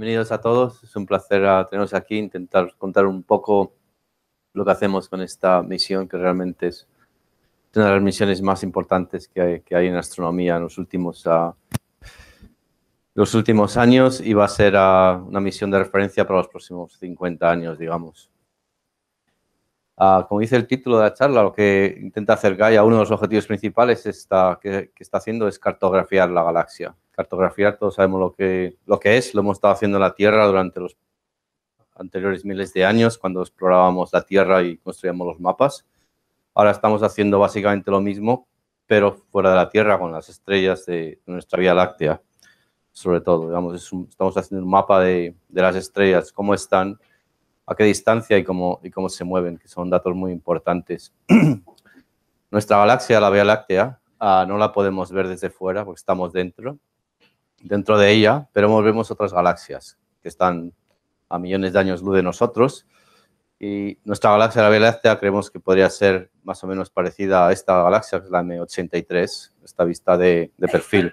bienvenidos a todos. Es un placer ah, teneros aquí, intentar contar un poco lo que hacemos con esta misión, que realmente es una de las misiones más importantes que hay, en astronomía en los últimos, ah, los últimos años y va a ser ah, una misión de referencia para los próximos 50 años, digamos. como dice el título de la charla, lo que intenta hacer Gaia, uno de los objetivos principales que está haciendo es cartografiar la galaxia. Cartografía, todos sabemos lo que, lo que es, lo hemos estado haciendo en la Tierra durante los anteriores miles de años, cuando explorábamos la Tierra y construíamos los mapas. Ahora estamos haciendo básicamente lo mismo, pero fuera de la Tierra, con las estrellas de nuestra Vía Láctea, sobre todo. Digamos, estamos haciendo un mapa de, las estrellas, cómo están, a qué distancia y cómo, y cómo se mueven, que son datos muy importantes. nuestra galaxia, la Vía Láctea, ah, no la podemos ver desde fuera porque estamos dentro, dentro de ella, pero vemos otras galaxias que están a millones de años luz de nosotros. Y nuestra galaxia, la Vía Láctea, creemos que podría ser más o menos parecida a esta galaxia, que es la M83, esta vista de, perfil.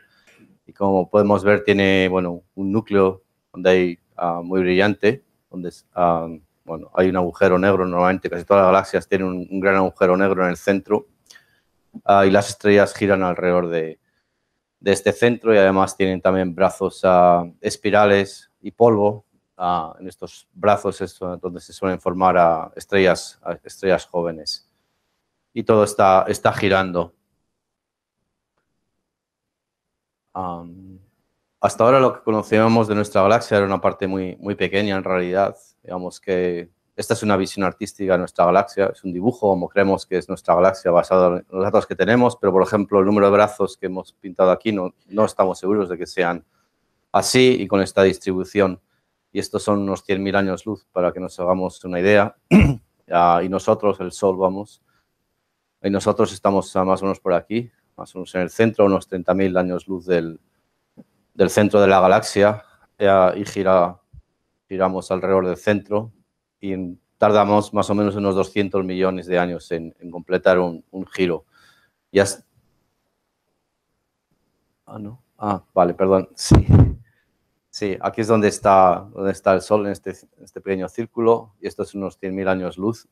Y como podemos ver, tiene bueno, un núcleo donde hay ah, muy brillante, donde ah, bueno, hay un agujero negro. Normalmente casi todas las galaxias tienen un, gran agujero negro en el centro. Ah, y las estrellas giran alrededor de, de este centro y además tienen también brazos ah, espirales y polvo. Ah, en estos brazos es donde se suelen formar ah, estrellas, estrellas jóvenes. Y todo está, está girando. hasta ahora lo que conocíamos de nuestra galaxia era una parte muy, muy pequeña en realidad. Digamos que esta es una visión artística de nuestra galaxia, es un dibujo, como creemos que es nuestra galaxia basado en los datos que tenemos, pero por ejemplo el número de brazos que hemos pintado aquí no, no estamos seguros de que sean así y con esta distribución. Y estos son unos 100.000 años luz para que nos hagamos una idea. Ah, y nosotros, el Sol, vamos, y nosotros estamos más o menos por aquí, más o menos en el centro, unos 30.000 años luz del, del, centro de la galaxia, y giramos alrededor del centro, y tardamos más o menos unos 200 millones de años en, completar un, giro. Ya Ah, no. Ah, vale, perdón. Sí. Sí, aquí es donde está, donde está el Sol, en este, este pequeño círculo, y esto es unos 100.000 años luz.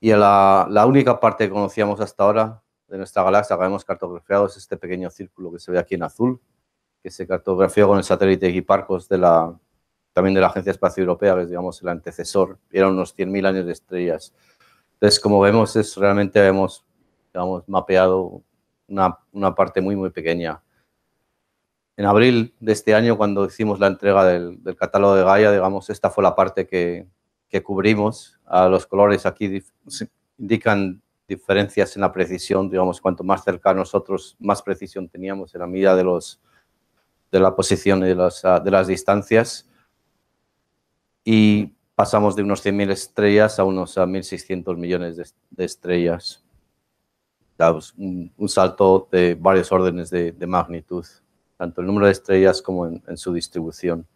Y la, la, única parte que conocíamos hasta ahora de nuestra galaxia que hemos cartografiado es este pequeño círculo que se ve aquí en azul, que se cartografió con el satélite equiparcos de la, también de la Agencia Espacial Europea, que es, digamos, el antecesor, eran unos 100.000 años de estrellas. Entonces, como vemos, es realmente hemos, digamos, mapeado una, una, parte muy, muy pequeña. En abril de este año, cuando hicimos la entrega del, del catálogo de Gaia, digamos, esta fue la parte que, que cubrimos. A los colores aquí indican diferencias en la precisión, digamos, cuanto más cerca nosotros, más precisión teníamos en la medida de, los, de la posición y de las, de las distancias y pasamos de unos 100.000 estrellas a unos 1.600 millones de, estrellas. Pues, un, un, salto de varios órdenes de, magnitud, tanto el número de estrellas como en, su distribución.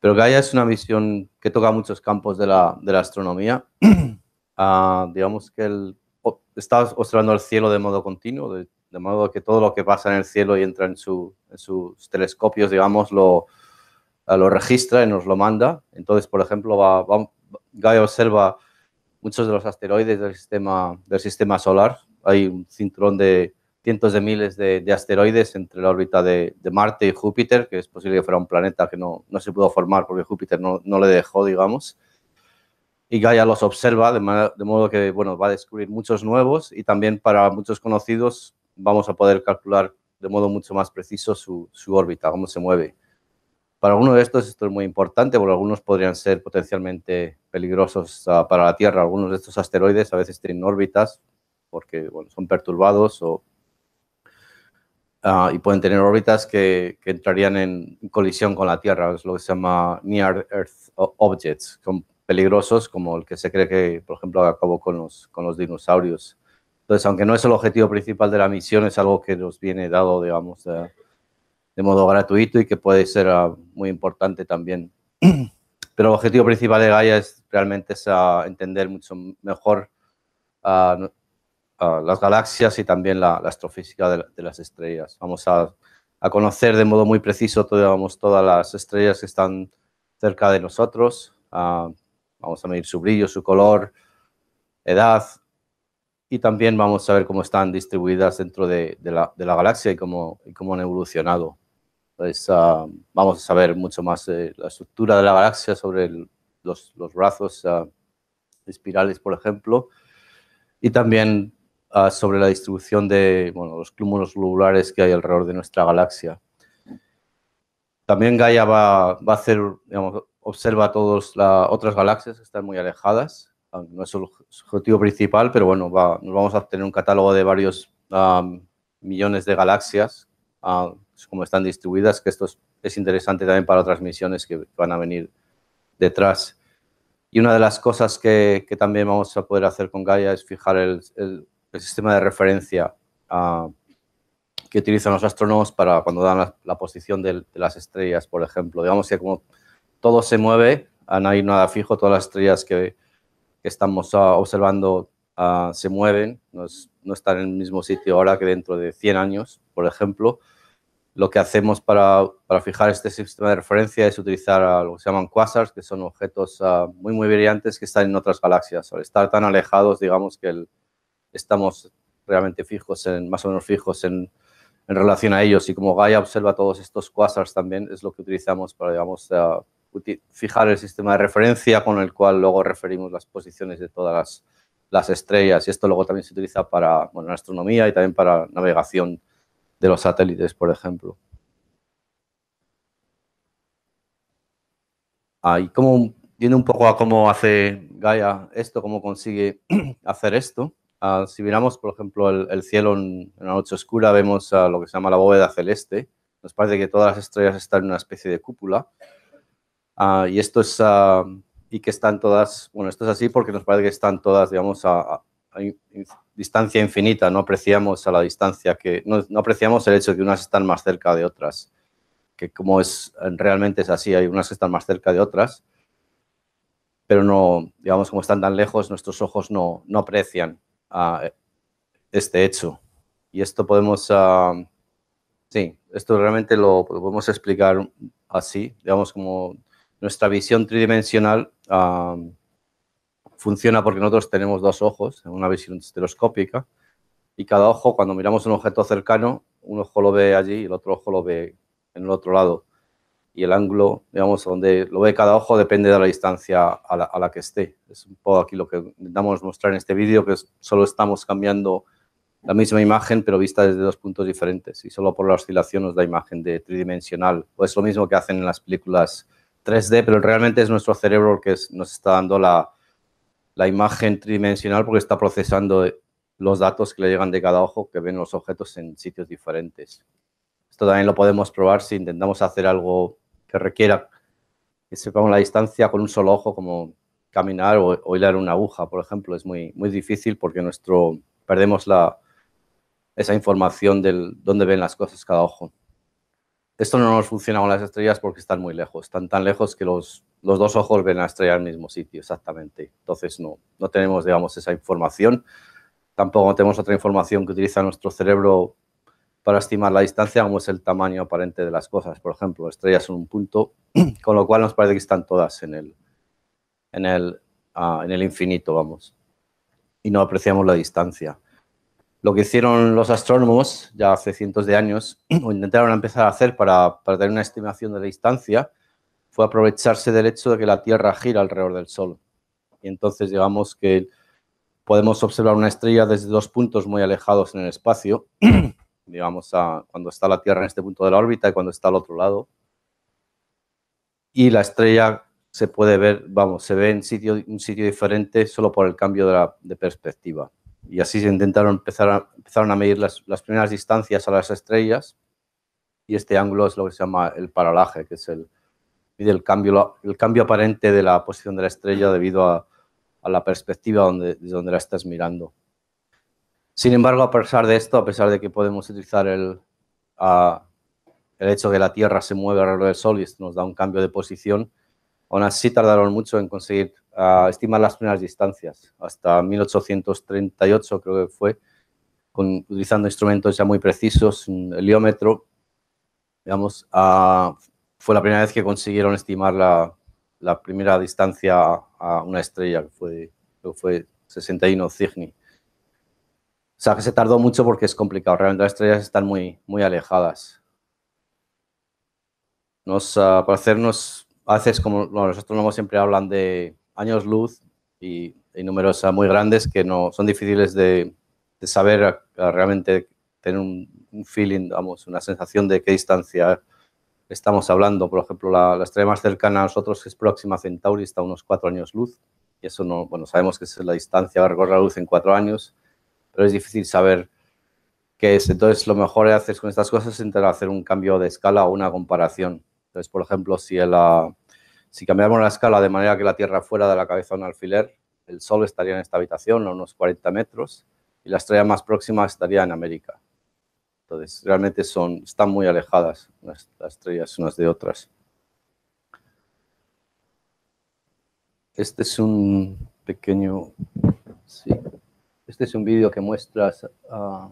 Pero Gaia es una misión que toca muchos campos de la, astronomía. Ah, digamos que está observando el cielo de modo continuo, de, modo que todo lo que pasa en el cielo y entra en, en sus telescopios, digamos, lo, eh, lo registra y nos lo manda. Entonces, por ejemplo, va, Gaia observa muchos de los asteroides del sistema, del sistema solar. Hay un cinturón de cientos de miles de, asteroides entre la órbita de, Marte y Júpiter, que es posible que fuera un planeta que no, se pudo formar porque Júpiter no, no le dejó, digamos y Gaia los observa, de, modo que bueno, va a descubrir muchos nuevos y también para muchos conocidos vamos a poder calcular de modo mucho más preciso su órbita, cómo se mueve. Para algunos de estos esto es muy importante, porque algunos podrían ser potencialmente peligrosos ah, para la Tierra. Algunos de estos asteroides a veces tienen órbitas porque bueno, son perturbados o, ah, y pueden tener órbitas que, entrarían en colisión con la Tierra. Es lo que se llama Near Earth Objects. Son peligrosos como el que se cree que, por ejemplo, acabó con los, con los dinosaurios. Entonces, aunque no es el objetivo principal de la misión, es algo que nos viene dado, digamos, de modo gratuito y que puede ser ah, muy importante también. Pero el objetivo principal de Gaia es realmente es, ah, entender mucho mejor ah, las galaxias y también la, astrofísica de, las estrellas. Vamos a, conocer de modo muy preciso todas las estrellas que están cerca de nosotros. vamos a medir su brillo, su color, edad, y también vamos a ver cómo están distribuidas dentro de, la, galaxia y cómo han evolucionado pues vamos a saber mucho más la estructura de la galaxia sobre los, brazos ah, espirales, por ejemplo, y también ah, sobre la distribución de los cúmulos globulares que hay alrededor de nuestra galaxia. También Gaia va, a hacer, observa todas las otras galaxias que están muy alejadas, no es el objetivo principal, pero bueno, nos vamos a obtener un catálogo de varios millones de galaxias pues, como están distribuidas, que esto es, interesante también para otras misiones que van a venir detrás. Y una de las cosas que, también vamos a poder hacer con Gaia es fijar el, sistema de referencia que utilizan los astrónomos para cuando dan la, posición de las estrellas, por ejemplo. Digamos que como todo se mueve, ah, no hay nada fijo, todas las estrellas que, estamos observando ah, se mueven, no no están en el mismo sitio ahora que dentro de 100 años, por ejemplo, lo que hacemos para, fijar este sistema de referencia es utilizar a lo que se llaman quasars, que son objetos ah, muy, muy brillantes que están en otras galaxias. Al estar tan alejados, digamos que estamos realmente fijos, en, más o menos fijos en, relación a ellos. Y como Gaia observa todos estos quasars también, es lo que utilizamos para, digamos, ah, fijar el sistema de referencia con el cual luego referimos las posiciones de todas las las estrellas y esto luego también se utiliza para bueno, astronomía y también para navegación de los satélites, por ejemplo. Y como viene un poco a cómo hace Gaia esto, cómo consigue hacer esto. Ah, si miramos, por ejemplo, el, cielo en, la noche oscura, vemos a lo que se llama la bóveda celeste. Nos parece que todas las estrellas están en una especie de cúpula. Ah, y esto es ah, y que están todas, bueno, esto es así porque nos parece que están todas, digamos, a, distancia infinita, no apreciamos a la distancia que, no, no, apreciamos el hecho de que unas están más cerca de otras, que como es, realmente es así, hay unas que están más cerca de otras, pero no, digamos, como están tan lejos, nuestros ojos no, no aprecian este hecho. Y esto podemos, ah, sí, esto realmente lo podemos explicar así, digamos, como nuestra visión tridimensional funciona porque nosotros tenemos dos ojos, una visión estereoscópica, y cada ojo, cuando miramos un objeto cercano, un ojo lo ve allí y el otro ojo lo ve en el otro lado. Y el ángulo, digamos, donde lo ve cada ojo depende de la distancia a la, que esté. Es un poco aquí lo que intentamos mostrar en este vídeo, que solo estamos cambiando la misma imagen, pero vista desde dos puntos diferentes. Y solo por la oscilación nos da imagen de tridimensional. O es lo mismo que hacen en las películas 3D, pero realmente es nuestro cerebro el que nos está dando la, imagen tridimensional porque está procesando los datos que le llegan de cada ojo, que ven los objetos en sitios diferentes. Esto también lo podemos probar si intentamos hacer algo que requiera que sepamos la distancia con un solo ojo, como caminar o, hilar una aguja, por ejemplo. Es muy, muy difícil porque nuestro, perdemos esa información del dónde ven las cosas cada ojo. Esto no nos funciona con las estrellas porque están muy lejos, están tan lejos que los, dos ojos ven a la estrella al mismo sitio, exactamente. Entonces no, tenemos, digamos, esa información. Tampoco tenemos otra información que utiliza nuestro cerebro para estimar la distancia, como es el tamaño aparente de las cosas. Por ejemplo, estrellas son un punto, con lo cual nos parece que están todas en el, en el ah, infinito, vamos. Y no apreciamos la distancia lo que hicieron los astrónomos ya hace cientos de años, o intentaron empezar a hacer para, para, tener una estimación de la distancia, fue aprovecharse del hecho de que la Tierra gira alrededor del Sol. Y entonces, digamos que podemos observar una estrella desde dos puntos muy alejados en el espacio, digamos, a, cuando está la Tierra en este punto de la órbita y cuando está al otro lado. Y la estrella se puede ver, vamos, se ve en un sitio diferente solo por el cambio de perspectiva y así se intentaron empezar a, empezaron a medir las, las, primeras distancias a las estrellas y este ángulo es lo que se llama el paralaje, que es el, el cambio, el cambio aparente de la posición de la estrella debido a, a la perspectiva donde, donde la estás mirando. Sin embargo, a pesar de esto, a pesar de que podemos utilizar el, el hecho de que la Tierra se mueve alrededor del Sol y esto nos da un cambio de posición, aún así tardaron mucho en conseguir estimar las primeras distancias, hasta 1838 creo que fue, utilizando instrumentos ya muy precisos, un heliómetro, digamos, fue la primera vez que consiguieron estimar la, primera distancia a una estrella, que fue, fue 61 Cygni. O sea, que se tardó mucho porque es complicado, realmente las estrellas están muy, muy alejadas. Nos, ah, para a veces como los astrónomos siempre hablan de años luz y, y numerosas muy grandes que no son difíciles de, saber realmente tener un, feeling, vamos, una sensación de qué distancia estamos hablando. Por ejemplo, la, estrella más cercana a nosotros es Próxima Centauri, está a unos cuatro años luz. Y eso no, bueno, sabemos que es la distancia, que a la luz en cuatro años, pero es difícil saber qué es. Entonces, lo mejor que haces con estas cosas es intentar hacer un cambio de escala o una comparación. Entonces, por ejemplo, si la, si cambiamos la escala de manera que la Tierra fuera de la cabeza de un alfiler, el Sol estaría en esta habitación a unos 40 metros y la estrella más próxima estaría en América. Entonces, realmente son, están muy alejadas las, estrellas unas de otras. Este es un pequeño... Sí. Este es un vídeo que muestra... Ah,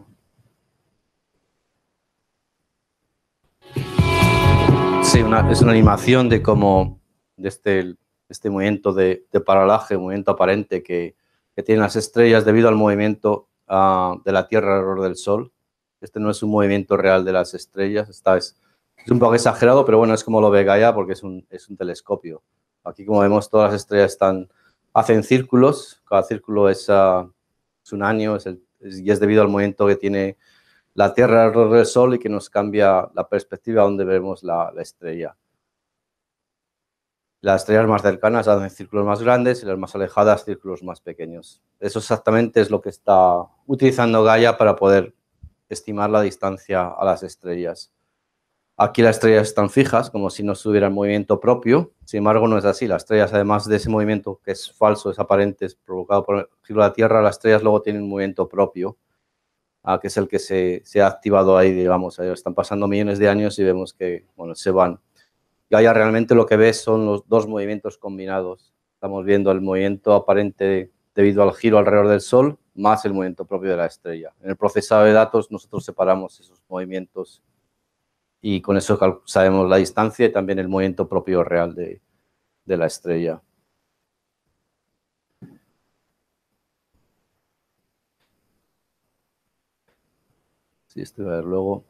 sí, es una animación de cómo de este, este movimiento de, paralaje, movimiento aparente que, que, tienen las estrellas debido al movimiento ah, de la Tierra alrededor del Sol. Este no es un movimiento real de las estrellas, está, es, es, un poco exagerado, pero bueno, es como lo ve Gaia porque es un, es un telescopio. Aquí, como vemos, todas las estrellas están, hacen círculos, cada círculo es, ah, un año y es debido al movimiento que tiene la Tierra alrededor del Sol y que nos cambia la perspectiva donde vemos la estrella. Las estrellas más cercanas hacen círculos más grandes y las más alejadas círculos más pequeños. Eso exactamente es lo que está utilizando Gaia para poder estimar la distancia a las estrellas. Aquí las estrellas están fijas, como si no tuvieran movimiento propio. Sin embargo, no es así. Las estrellas, además de ese movimiento que es falso, es aparente, es provocado por el giro de la Tierra, las estrellas luego tienen un movimiento propio, ah, que es el que se, ha activado ahí, digamos. Están pasando millones de años y vemos que bueno, se van y allá realmente lo que ves son los dos movimientos combinados. Estamos viendo el movimiento aparente debido al giro alrededor del Sol más el movimiento propio de la estrella. En el procesado de datos nosotros separamos esos movimientos y con eso sabemos la distancia y también el movimiento propio real de, la estrella. Sí, esto ver luego.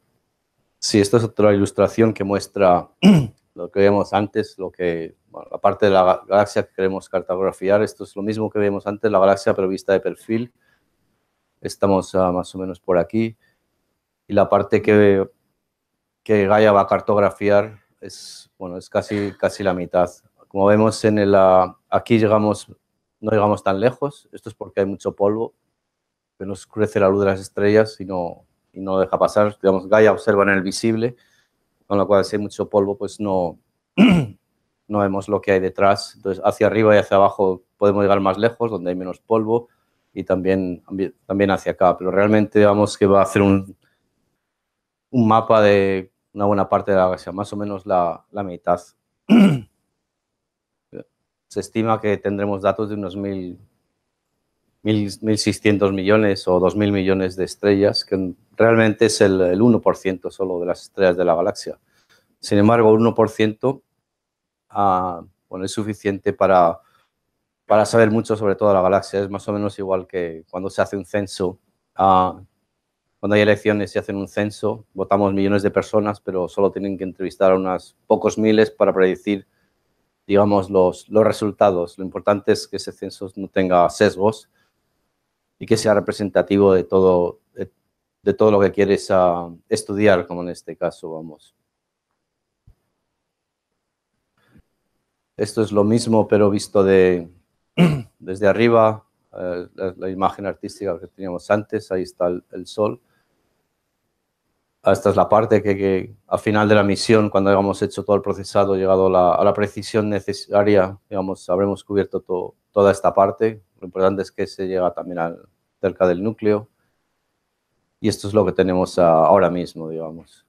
Sí, esta es otra ilustración que muestra lo que vemos antes, lo que, la parte de la galaxia que queremos cartografiar, esto es lo mismo que vemos antes, la galaxia pero vista de perfil. Estamos ah, más o menos por aquí. Y la parte que, que Gaia va a cartografiar es, bueno, es casi, casi la mitad. Como vemos en el, ah, aquí llegamos, no llegamos tan lejos, esto es porque hay mucho polvo, que nos crece la luz de las estrellas y no, y no deja pasar. Digamos, Gaia observa en el visible, con lo cual si hay mucho polvo, pues no, no vemos lo que hay detrás. Entonces, hacia arriba y hacia abajo podemos llegar más lejos, donde hay menos polvo, y también, también hacia acá. Pero realmente, vamos que va a hacer un, un mapa de una buena parte de la galaxia, más o menos la mitad. Se estima que tendremos datos de unos mil 1.600 millones o 2.000 millones de estrellas, que realmente es el, 1% solo de las estrellas de la galaxia. Sin embargo, el 1% ah, es suficiente para, para saber mucho sobre toda la galaxia. Es más o menos igual que cuando se hace un censo. Ah, cuando hay elecciones se hacen un censo, votamos millones de personas, pero solo tienen que entrevistar a unos pocos miles para predecir, digamos, los, los resultados. Lo importante es que ese censo no tenga sesgos y que sea representativo de todo, de, todo lo que quieres ah, estudiar, como en este caso, vamos. Esto es lo mismo, pero visto de, desde arriba, eh, la, imagen artística que teníamos antes, ahí está el, sol. Ah, esta es la parte que, al final de la misión, cuando hayamos hecho todo el procesado, llegado a la, precisión necesaria, digamos, habremos cubierto toda esta parte, lo importante es que se llega también cerca del núcleo. Y esto es lo que tenemos ahora mismo, digamos.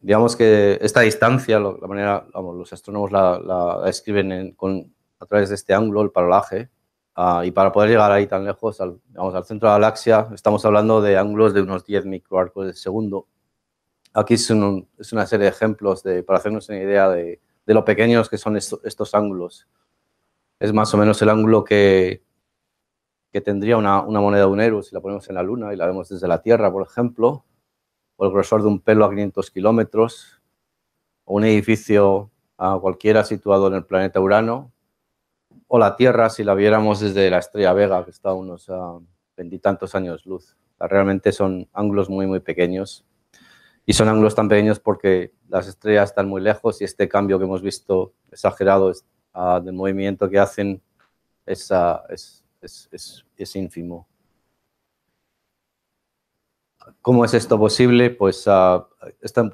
digamos que esta distancia, la manera, vamos, los astrónomos la, escriben con, a través de este ángulo, el paralaje, ah, y para poder llegar ahí tan lejos, al, al centro de la galaxia, estamos hablando de ángulos de unos 10 microarcos de segundo. Aquí es, es una serie de ejemplos de, para hacernos una idea de, de lo pequeños que son estos ángulos. Es más o menos el ángulo que, que tendría una, moneda de un euro si la ponemos en la Luna y la vemos desde la Tierra, por ejemplo, o el grosor de un pelo a 500 kilómetros, o un edificio a cualquiera situado en el planeta Urano, o la Tierra si la viéramos desde la estrella Vega, que está a unos ah, veintitantos años luz. Realmente son ángulos muy, muy pequeños y son ángulos tan pequeños porque las estrellas están muy lejos y este cambio que hemos visto exagerado es, ah, del movimiento que hacen ah, es, es, ínfimo. ¿Cómo es esto posible? Pues, uh,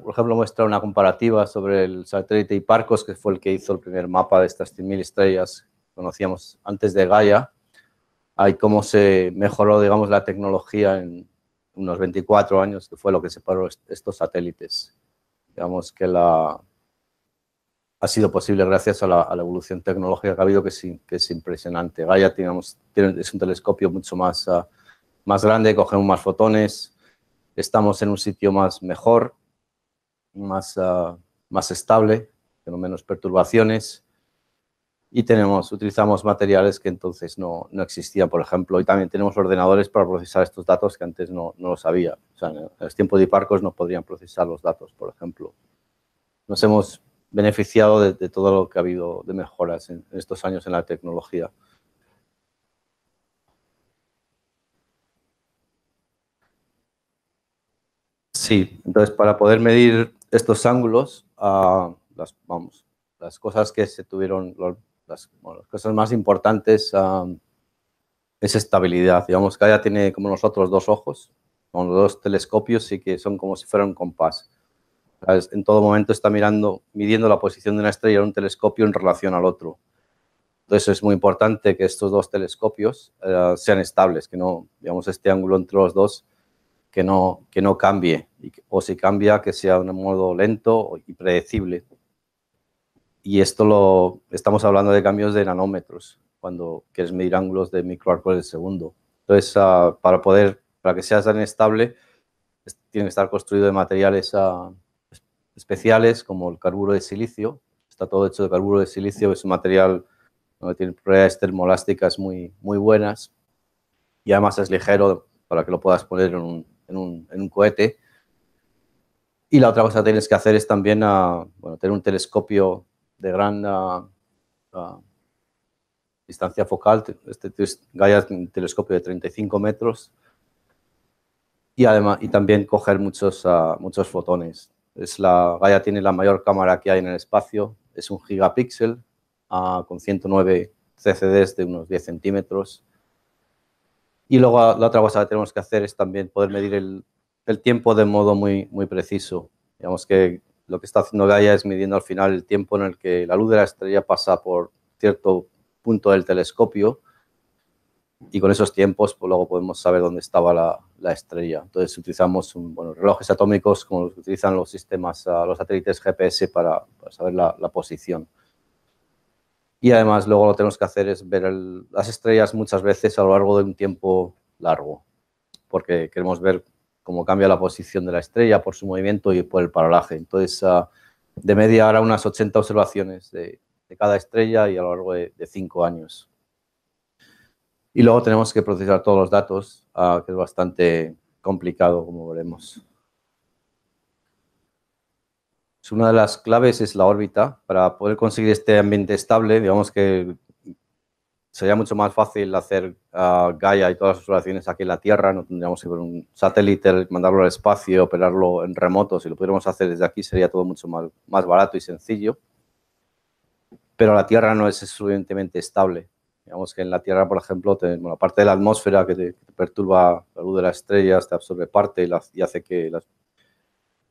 por ejemplo, muestra una comparativa sobre el satélite Hipparcos, que fue el que hizo el primer mapa de estas 100.000 estrellas que conocíamos antes de Gaia, Hay cómo se mejoró, digamos, la tecnología en, unos 24 años, que fue lo que separó estos satélites. Digamos que la, ha sido posible gracias a la, evolución tecnológica que ha habido, que es, que es impresionante. Gaia digamos, es un telescopio mucho más, ah, más grande, cogemos más fotones, estamos en un sitio más mejor, más, ah, más estable, con menos perturbaciones y tenemos, utilizamos materiales que entonces no, existían, por ejemplo, y también tenemos ordenadores para procesar estos datos que antes no, no los había. O sea, en los tiempos de hiparcos no podrían procesar los datos, por ejemplo. Nos hemos beneficiado de, todo lo que ha habido de mejoras en, estos años en la tecnología. Sí, entonces para poder medir estos ángulos, ah, las, vamos, las cosas que se tuvieron, las, cosas más importantes es estabilidad. Digamos, Gaia tiene como nosotros dos ojos, con los dos telescopios sí que son como si fuera un compás. En todo momento está mirando, midiendo la posición de una estrella en un telescopio en relación al otro. Entonces es muy importante que estos dos telescopios eh, sean estables, que no, digamos, este ángulo entre los dos, que no, que no cambie, o si cambia, que sea de un modo lento y predecible y esto lo estamos hablando de cambios de nanómetros cuando quieres medir ángulos de microarcos segundo. Entonces, ah, para poder, para que sea tan estable, tiene que estar construido de materiales ah, especiales como el carburo de silicio. Está todo hecho de carburo de silicio, es un material que tiene propiedades termolásticas muy, muy buenas y además es ligero para que lo puedas poner en un, en un, cohete. Y la otra cosa que tienes que hacer es también ah, bueno, tener un telescopio de gran ah, ah, distancia focal, este Gaia un telescopio de 35 metros y, además, y también coger muchos, ah, muchos fotones. Es la, Gaia tiene la mayor cámara que hay en el espacio, es un gigapíxel con 109 CCDs de unos 10 centímetros. Y luego la otra cosa que tenemos que hacer es también poder medir el, tiempo de modo muy, muy preciso. Digamos que lo que está haciendo Gaia es midiendo al final el tiempo en el que la luz de la estrella pasa por cierto punto del telescopio y con esos tiempos pues, luego podemos saber dónde estaba la, estrella. Entonces utilizamos relojes atómicos como los que utilizan los sistemas, ah, los satélites GPS para, saber la, posición. Y además luego lo que tenemos que hacer es ver las estrellas muchas veces a lo largo de un tiempo largo, porque queremos ver cómo cambia la posición de la estrella por su movimiento y por el paralaje. Entonces, ah, de media ahora unas 80 observaciones de, cada estrella y a lo largo de, cinco años. Y luego tenemos que procesar todos los datos, ah, que es bastante complicado, como veremos. Una de las claves es la órbita. Para poder conseguir este ambiente estable, digamos que sería mucho más fácil hacer ah, Gaia y todas las observaciones aquí en la Tierra, no tendríamos que ver un satélite, mandarlo al espacio, operarlo en remoto, si lo pudiéramos hacer desde aquí sería todo mucho más, barato y sencillo, pero la Tierra no es suficientemente estable. Digamos que en la Tierra, por ejemplo, tenemos parte de la atmósfera que te, perturba la luz de las estrellas, te absorbe parte y, hace que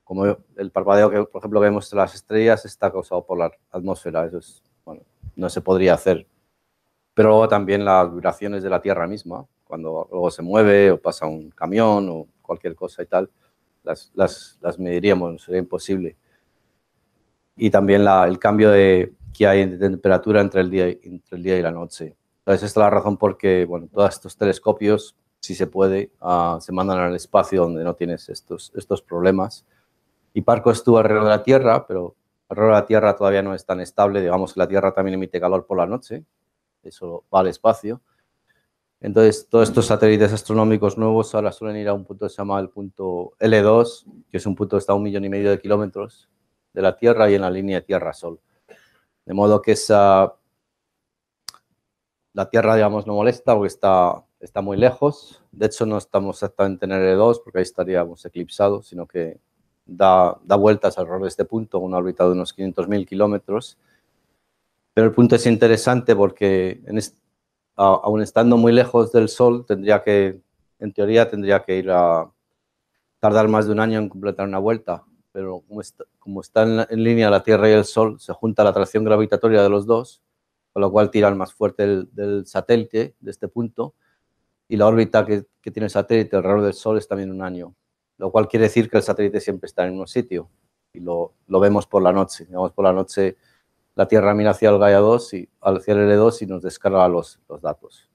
como el parpadeo que, por ejemplo, vemos en las estrellas está causado por la atmósfera. Eso bueno, no se podría hacer pero también las vibraciones de la Tierra misma, cuando luego se mueve o pasa un camión o cualquier cosa y tal, las, las, las mediríamos, sería imposible. Y también la, el cambio de, que hay de temperatura entre el, día, entre el día y la noche. Entonces, esta es la razón por qué, bueno, todos estos telescopios, si se puede, ah, se mandan al espacio donde no tienes estos, estos problemas. Y Parco estuvo alrededor de la Tierra, pero alrededor de la Tierra todavía no es tan estable. Digamos que la Tierra también emite calor por la noche, eso va al espacio. Entonces, todos estos satélites astronómicos nuevos ahora suelen ir a un punto que se llama el punto L2, que es un punto que está a un millón y medio de kilómetros de la Tierra y en la línea Tierra-Sol. De modo que esa, la Tierra, digamos, no molesta porque está, está muy lejos. De hecho, no estamos exactamente en L2 porque ahí estaríamos eclipsados, sino que da, da vueltas alrededor de este punto, una órbita de unos 500.000 kilómetros pero el punto es interesante porque en aún estando muy lejos del Sol, tendría que, en teoría, tendría que ir a tardar más de un año en completar una vuelta. Pero como están en, línea la Tierra y el Sol, se junta la atracción gravitatoria de los dos, con lo cual el más fuerte del satélite de este punto. Y la órbita que, tiene el satélite alrededor del Sol es también un año. Lo cual quiere decir que el satélite siempre está en un sitio. Y lo, lo vemos por la noche. Digamos, por la noche la Tierra mira hacia el Gaia 2, y, hacia el L2 y nos descarga los, datos.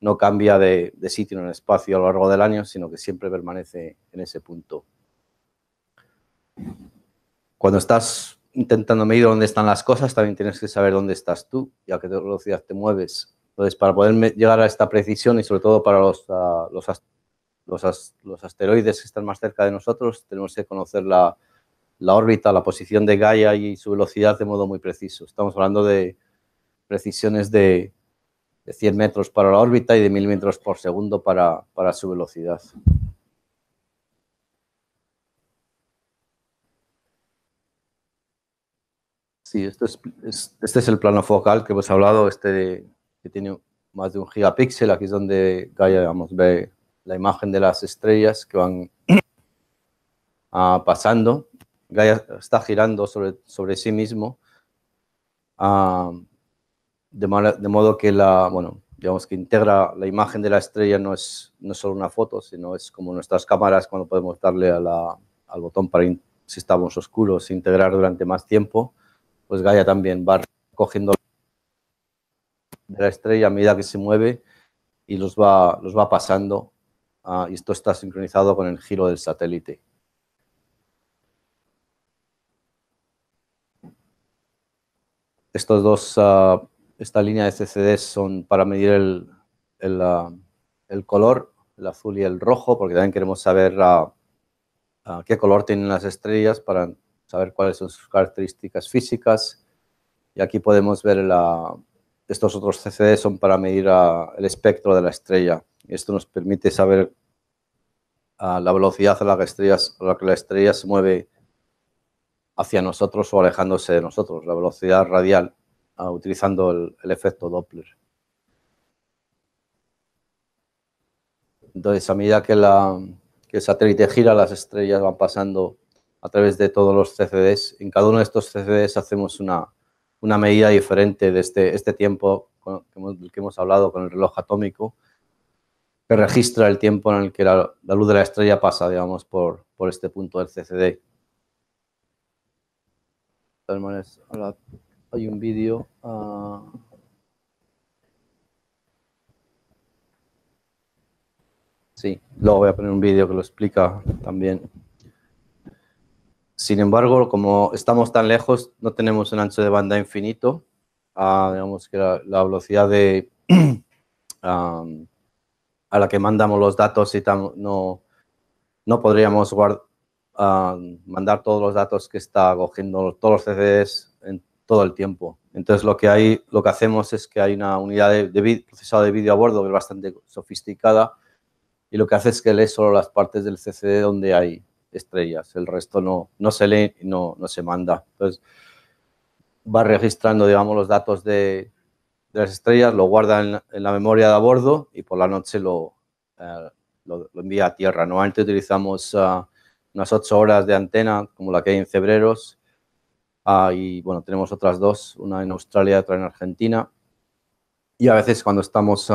No cambia de, sitio en el espacio a lo largo del año, sino que siempre permanece en ese punto. Cuando estás intentando medir dónde están las cosas, también tienes que saber dónde estás tú y a qué velocidad te mueves. Entonces, para poder llegar a esta precisión y sobre todo para los, ah, los, los, los asteroides que están más cerca de nosotros, tenemos que conocer la, la órbita, la posición de Gaia y su velocidad de modo muy preciso. Estamos hablando de precisiones de, de 100 metros para la órbita y de milímetros metros por segundo para, su velocidad. Sí, este es el plano focal que hemos hablado, este que tiene más de un gigapíxel. Aquí es donde Gaia ve la imagen de las estrellas que van ah, pasando. Gaia está girando sobre, sobre sí mismo, de, modo que la, bueno, digamos que integra la imagen de la estrella, no es, no solo una foto, sino es como nuestras cámaras cuando podemos darle al botón para, si estamos oscuros, integrar durante más tiempo, pues Gaia también va cogiendo de la estrella a medida que se mueve y los va, los va pasando. Ah, y esto está sincronizado con el giro del satélite. estos dos, ah, esta línea de CCD son para medir ah, el, color, el azul y el rojo, porque también queremos saber ah, qué color tienen las estrellas para saber cuáles son sus características físicas. Y aquí podemos ver la, estos otros CCD son para medir el espectro de la estrella. Esto nos permite saber la velocidad a la estrellas, a la, que la estrella se mueve hacia nosotros o alejándose de nosotros, la velocidad radial, ah, utilizando el, efecto Doppler. Entonces, a medida que, la, el satélite gira, las estrellas van pasando a través de todos los CCDs. En cada uno de estos CCDs hacemos una, medida diferente de este, este tiempo que, hemos, hablado con el reloj atómico, que registra el tiempo en el que la, la luz de la estrella pasa, digamos, por, por este punto del CCD hermanos, hay un vídeo. Ah, sí, luego voy a poner un vídeo que lo explica también. Sin embargo, como estamos tan lejos, no tenemos un ancho de banda infinito. Ah, digamos que la, velocidad de, a la que mandamos los datos y no, no podríamos guardar mandar todos los datos que está cogiendo, todos los CCDs en todo el tiempo. Entonces lo que hay, lo que hacemos es que hay una unidad de, procesado de vídeo a bordo que es bastante sofisticada y lo que hace es que lee solo las partes del CCD donde hay estrellas, el resto no, no se lee y no, no se manda. Entonces va registrando, digamos, los datos de, las estrellas, lo guarda en, la memoria de a bordo y por la noche lo, eh, lo, envía a tierra. Normalmente utilizamos ah, unas ocho horas de antena, como la que hay en Cebreros. Ah, y bueno, tenemos otras dos, una en Australia, otra en Argentina. Y a veces cuando estamos,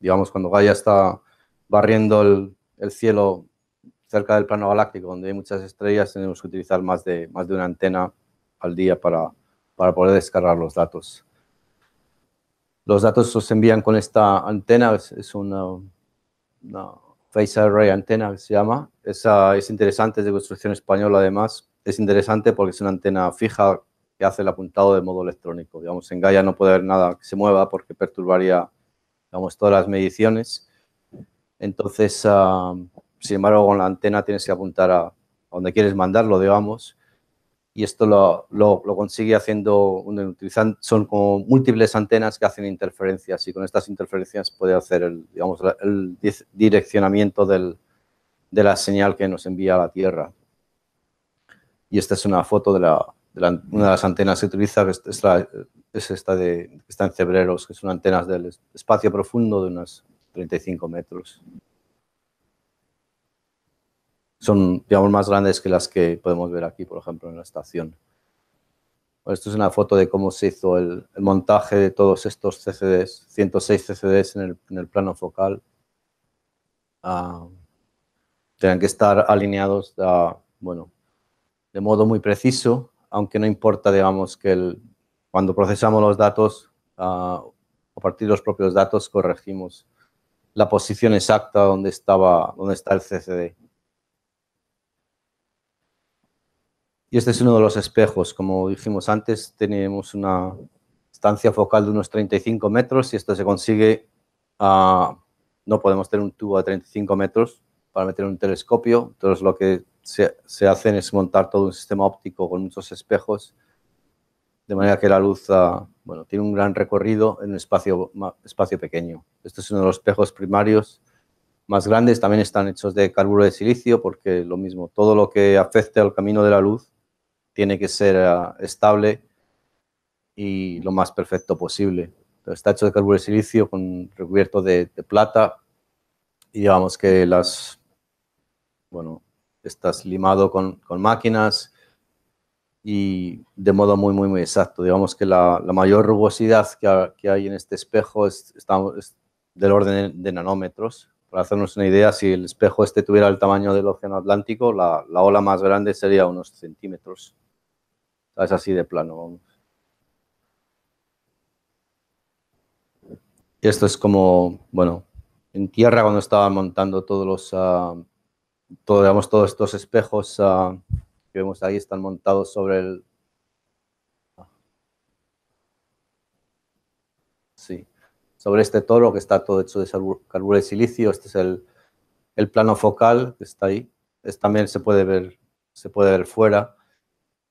digamos, cuando Gaia está barriendo el, cielo cerca del plano galáctico, donde hay muchas estrellas, tenemos que utilizar más de, más de una antena al día para, para poder descargar los datos. Los datos se envían con esta antena, es, una Face Ray Antena, que se llama. Esa es interesante, es de construcción española además. Es interesante porque es una antena fija que hace el apuntado de modo electrónico. Digamos, en Gaia no puede haber nada que se mueva porque perturbaría, digamos, todas las mediciones. Entonces, ah, sin embargo, con la antena tienes que apuntar a, a donde quieres mandarlo, digamos, y esto lo, lo, lo consigue haciendo, utilizan, son como múltiples antenas que hacen interferencias y con estas interferencias puede hacer el, digamos, el direccionamiento del, de la señal que nos envía la Tierra. Y esta es una foto de, la, de una de las antenas que utiliza, es, esta de, que está en Cebreros, que son antenas del espacio profundo de unos 35 metros son, digamos, más grandes que las que podemos ver aquí, por ejemplo, en la estación. Esto es una foto de cómo se hizo el, montaje de todos estos CCDs, 106 CCDs en el, plano focal. Ah, tienen que estar alineados bueno, de modo muy preciso, aunque no importa, digamos, que el, cuando procesamos los datos, ah, a partir de los propios datos corregimos la posición exacta donde, estaba, donde está el CCD. Y este es uno de los espejos. Como dijimos antes, tenemos una distancia focal de unos 35 metros y esto se consigue, ah, no podemos tener un tubo a 35 metros para meter un telescopio, entonces lo que se, se hacen es montar todo un sistema óptico con muchos espejos, de manera que la luz ah, bueno, tiene un gran recorrido en un espacio, espacio pequeño. Este es uno de los espejos primarios más grandes, también están hechos de carburo de silicio, porque lo mismo, todo lo que afecte al camino de la luz tiene que ser ah, estable y lo más perfecto posible. está hecho de carburo de silicio con recubierto de, plata y digamos que las, bueno, estás limado con, máquinas y de modo muy, muy, muy exacto. Digamos que la, mayor rugosidad que, hay en este espejo es, del orden de nanómetros. Para hacernos una idea, si el espejo este tuviera el tamaño del Océano Atlántico, la ola más grande sería unos centímetros. Es así de plano, esto es como, bueno, en tierra cuando estaba montando todos los, uh, digamos, todos estos espejos ah, que vemos ahí están montados sobre el... Sí, sobre este toro que está todo hecho de carburo de silicio, este es el, el plano focal que está ahí. es también se puede ver, se puede ver fuera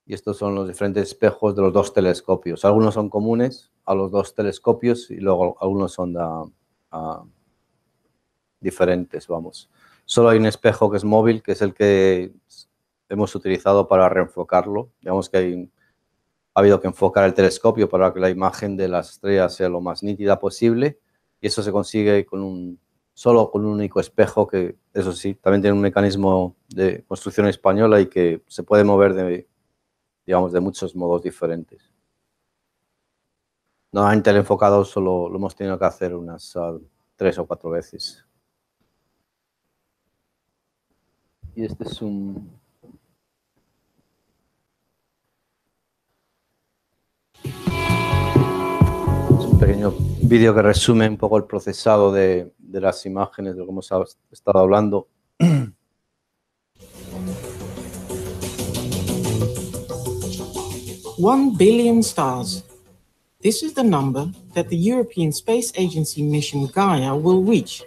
y estos son los diferentes espejos de los dos telescopios. Algunos son comunes a los dos telescopios y luego algunos son ah, diferentes, vamos. Solo hay un espejo que es móvil, que es el que hemos utilizado para reenfocarlo. Digamos que ha habido que enfocar el telescopio para que la imagen de las estrellas sea lo más nítida posible y eso se consigue con un solo con un único espejo que, eso sí, también tiene un mecanismo de construcción española y que se puede mover de digamos, de muchos modos diferentes. Normalmente el enfocado solo lo hemos tenido que hacer unas ah, tres o cuatro veces. Y este es un... pequeño vídeo que resume un poco el procesado de, de las imágenes de cómo que ha estado hablando. 1 billion stars. This is the number that the European Space Agency mission Gaia will reach,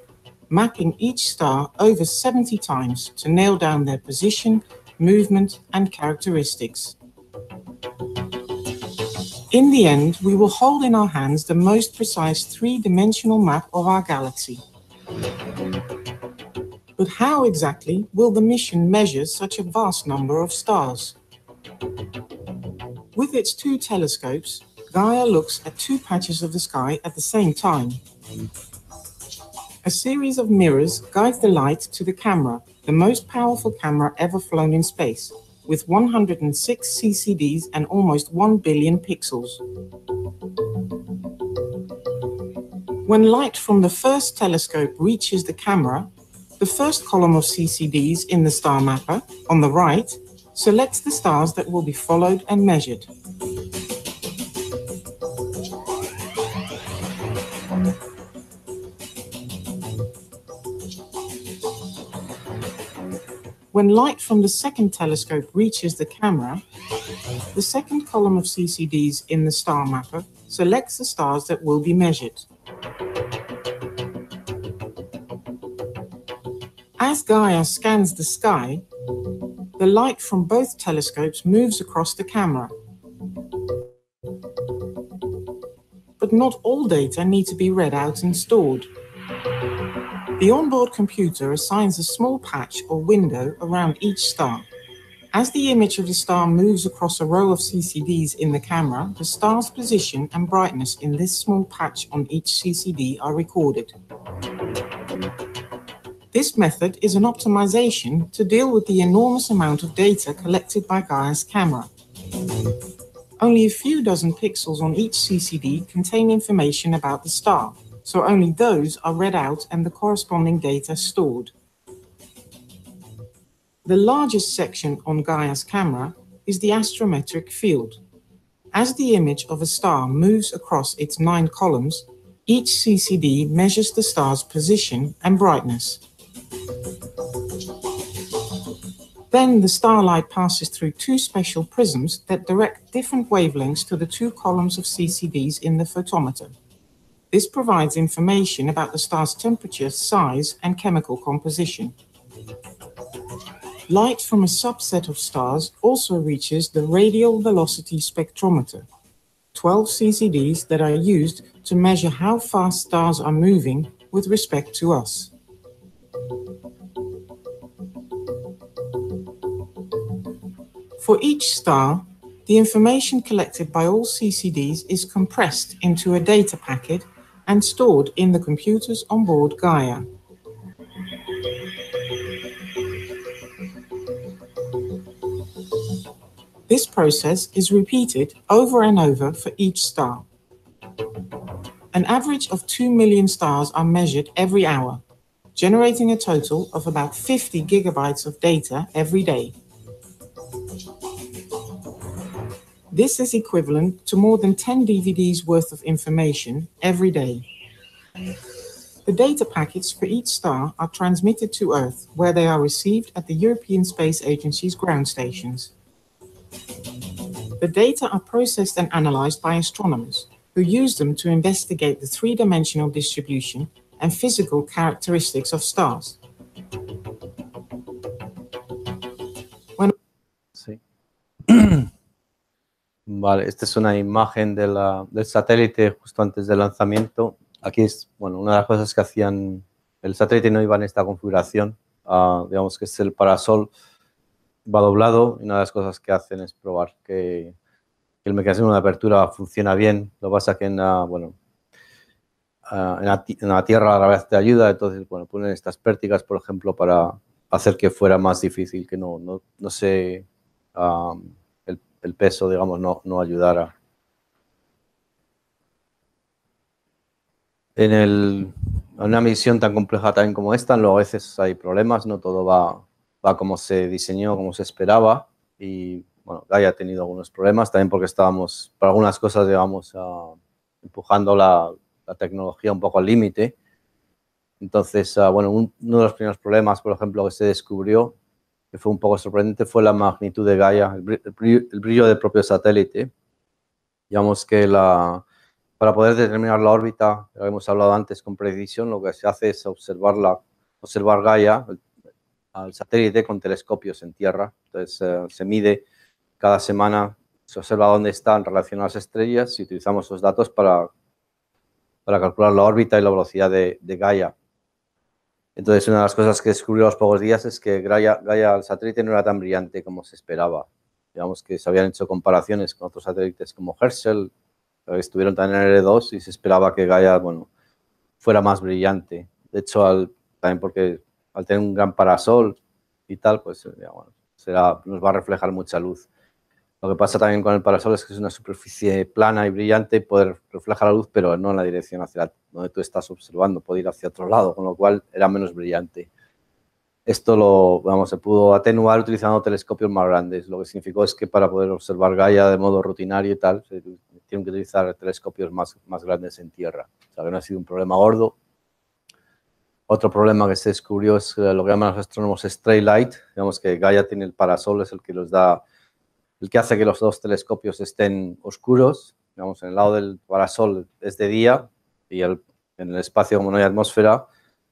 mapping each star over 70 times to nail down their position, movement, and characteristics. In the end, we will hold in our hands the most precise three-dimensional map of our galaxy. But how exactly will the mission measure such a vast number of stars? With its two telescopes, Gaia looks at two patches of the sky at the same time. A series of mirrors guides the light to the camera, the most powerful camera ever flown in space, with 106 CCDs and almost 1 billion pixels. When light from the first telescope reaches the camera, the first column of CCDs in the star mapper on the right selects the stars that will be followed and measured. When light from the second telescope reaches the camera, the second column of CCDs in the star mapper selects the stars that will be measured. As Gaia scans the sky, the light from both telescopes moves across the camera. But not all data need to be read out and stored. The onboard computer assigns a small patch or window around each star. As the image of the star moves across a row of CCDs in the camera, the star's position and brightness in this small patch on each CCD are recorded. This method is an optimization to deal with the enormous amount of data collected by Gaia's camera. Only a few dozen pixels on each CCD contain information about the star, so only those are read out and the corresponding data stored. The largest section on Gaia's camera is the astrometric field. As the image of a star moves across its nine columns, each CCD measures the star's position and brightness. Then the starlight passes through two special prisms that direct different wavelengths to the two columns of CCDs in the photometer. This provides information about the star's temperature, size, and chemical composition. Light from a subset of stars also reaches the radial velocity spectrometer, 12 CCDs that are used to measure how fast stars are moving with respect to us. For each star, the information collected by all CCDs is compressed into a data packet and stored in the computers on board Gaia. This process is repeated over and over for each star. An average of 2 million stars are measured every hour generating a total of about 50 gigabytes of data every day. This is equivalent to more than 10 DVDs worth of information every day. The data packets for each star are transmitted to Earth, where they are received at the European Space Agency's ground stations. The data are processed and analyzed by astronomers, who use them to investigate the three-dimensional distribution and physical characteristics of stars. Bueno. Sí. vale, esta es una imagen del satélite justo antes del lanzamiento. Aquí es, bueno, una de las cosas que hacían, el satélite no iba en esta configuración, ah, digamos que es el parasol, va doblado y una de las cosas que hacen es probar que, el mecanismo de apertura funciona bien. Lo que pasa que en, bueno, Ah, en la, tierra a la vez te ayuda, entonces, bueno, ponen estas pértigas, por ejemplo, para hacer que fuera más difícil, que no, no, no se, ah, el, el, peso, digamos, no, no ayudara. En, el, en una misión tan compleja también como esta, a veces hay problemas, no todo va, va como se diseñó, como se esperaba, y bueno, haya tenido algunos problemas, también porque estábamos, para algunas cosas, digamos, ah, empujando la, tecnología un poco al límite. Entonces, ah, bueno, uno de los primeros problemas, por ejemplo, que se descubrió, que fue un poco sorprendente, fue la magnitud de Gaia, el brillo, del propio satélite. Digamos que la, para poder determinar la órbita, lo hemos hablado antes con precisión, lo que se hace es observar, la, observar Gaia, el, al satélite, con telescopios en tierra. Entonces, eh, se mide cada semana, se observa dónde está en relación a las estrellas y utilizamos los datos para para calcular la órbita y la velocidad de, Gaia. Entonces, una de las cosas que descubrió a los pocos días es que Gaia, Gaia, el satélite, no era tan brillante como se esperaba. Digamos que se habían hecho comparaciones con otros satélites como Herschel, que eh, estuvieron también en R2 e y se esperaba que Gaia, bueno, fuera más brillante. De hecho, al, también porque al tener un gran parasol y tal, pues eh, será, nos va a reflejar mucha luz. Lo que pasa también con el parasol es que es una superficie plana y brillante y poder reflejar la luz, pero no en la dirección hacia donde tú estás observando, puede ir hacia otro lado, con lo cual era menos brillante. Esto lo, vamos, se pudo atenuar utilizando telescopios más grandes. Lo que significó es que para poder observar Gaia de modo rutinario y tal, tienen que utilizar telescopios más, más grandes en tierra. O sea, que no ha sido un problema gordo. Otro problema que se descubrió es eh, lo que llaman los astrónomos stray light. Digamos que Gaia tiene el parasol, es el que los da el que hace que los dos telescopios estén oscuros. Digamos, en el lado del parasol es de día y en el espacio como no hay atmósfera,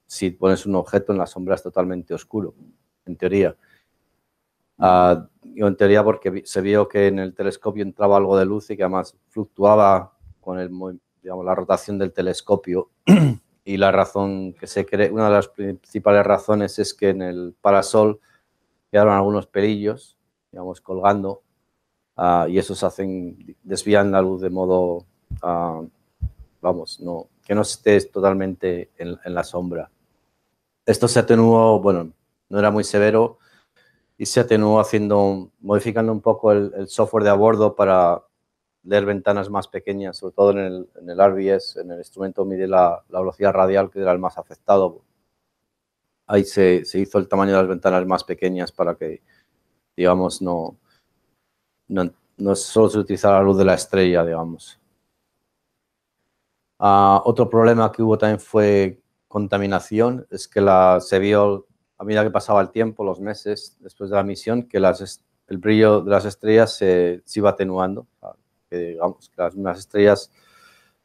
si pones un objeto en la sombra es totalmente oscuro, en teoría. Ah, yo en teoría porque se vio que en el telescopio entraba algo de luz y que además fluctuaba con el, la rotación del telescopio. y la razón que se cree, una de las principales razones es que en el parasol quedaron algunos perillos, digamos, colgando Ah, y esos hacen, desvían la luz de modo, ah, vamos, no, que no estés totalmente en, la sombra. Esto se atenuó, bueno, no era muy severo y se atenuó haciendo, modificando un poco el, software de a bordo para leer ventanas más pequeñas, sobre todo en el, en en el instrumento mide la, velocidad radial, que era el más afectado. Ahí se, hizo el tamaño de las ventanas más pequeñas para que, digamos, no, no, no solo se utiliza la luz de la estrella, digamos. Ah, otro problema que hubo también fue contaminación, es que la, se vio a medida que pasaba el tiempo, los meses después de la misión, que el brillo de las estrellas se, iba atenuando. Que digamos que las, unas estrellas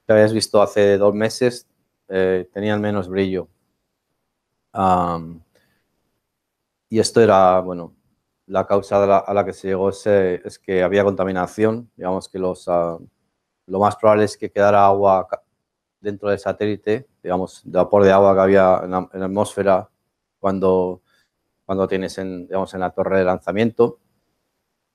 que habías visto hace dos meses eh, tenían menos brillo. y esto era, bueno, la causa a la, que se llegó es que había contaminación, digamos que ah, lo más probable es que quedara agua dentro del satélite, digamos, de vapor de agua que había en la, atmósfera cuando, cuando tienes en, la torre de lanzamiento.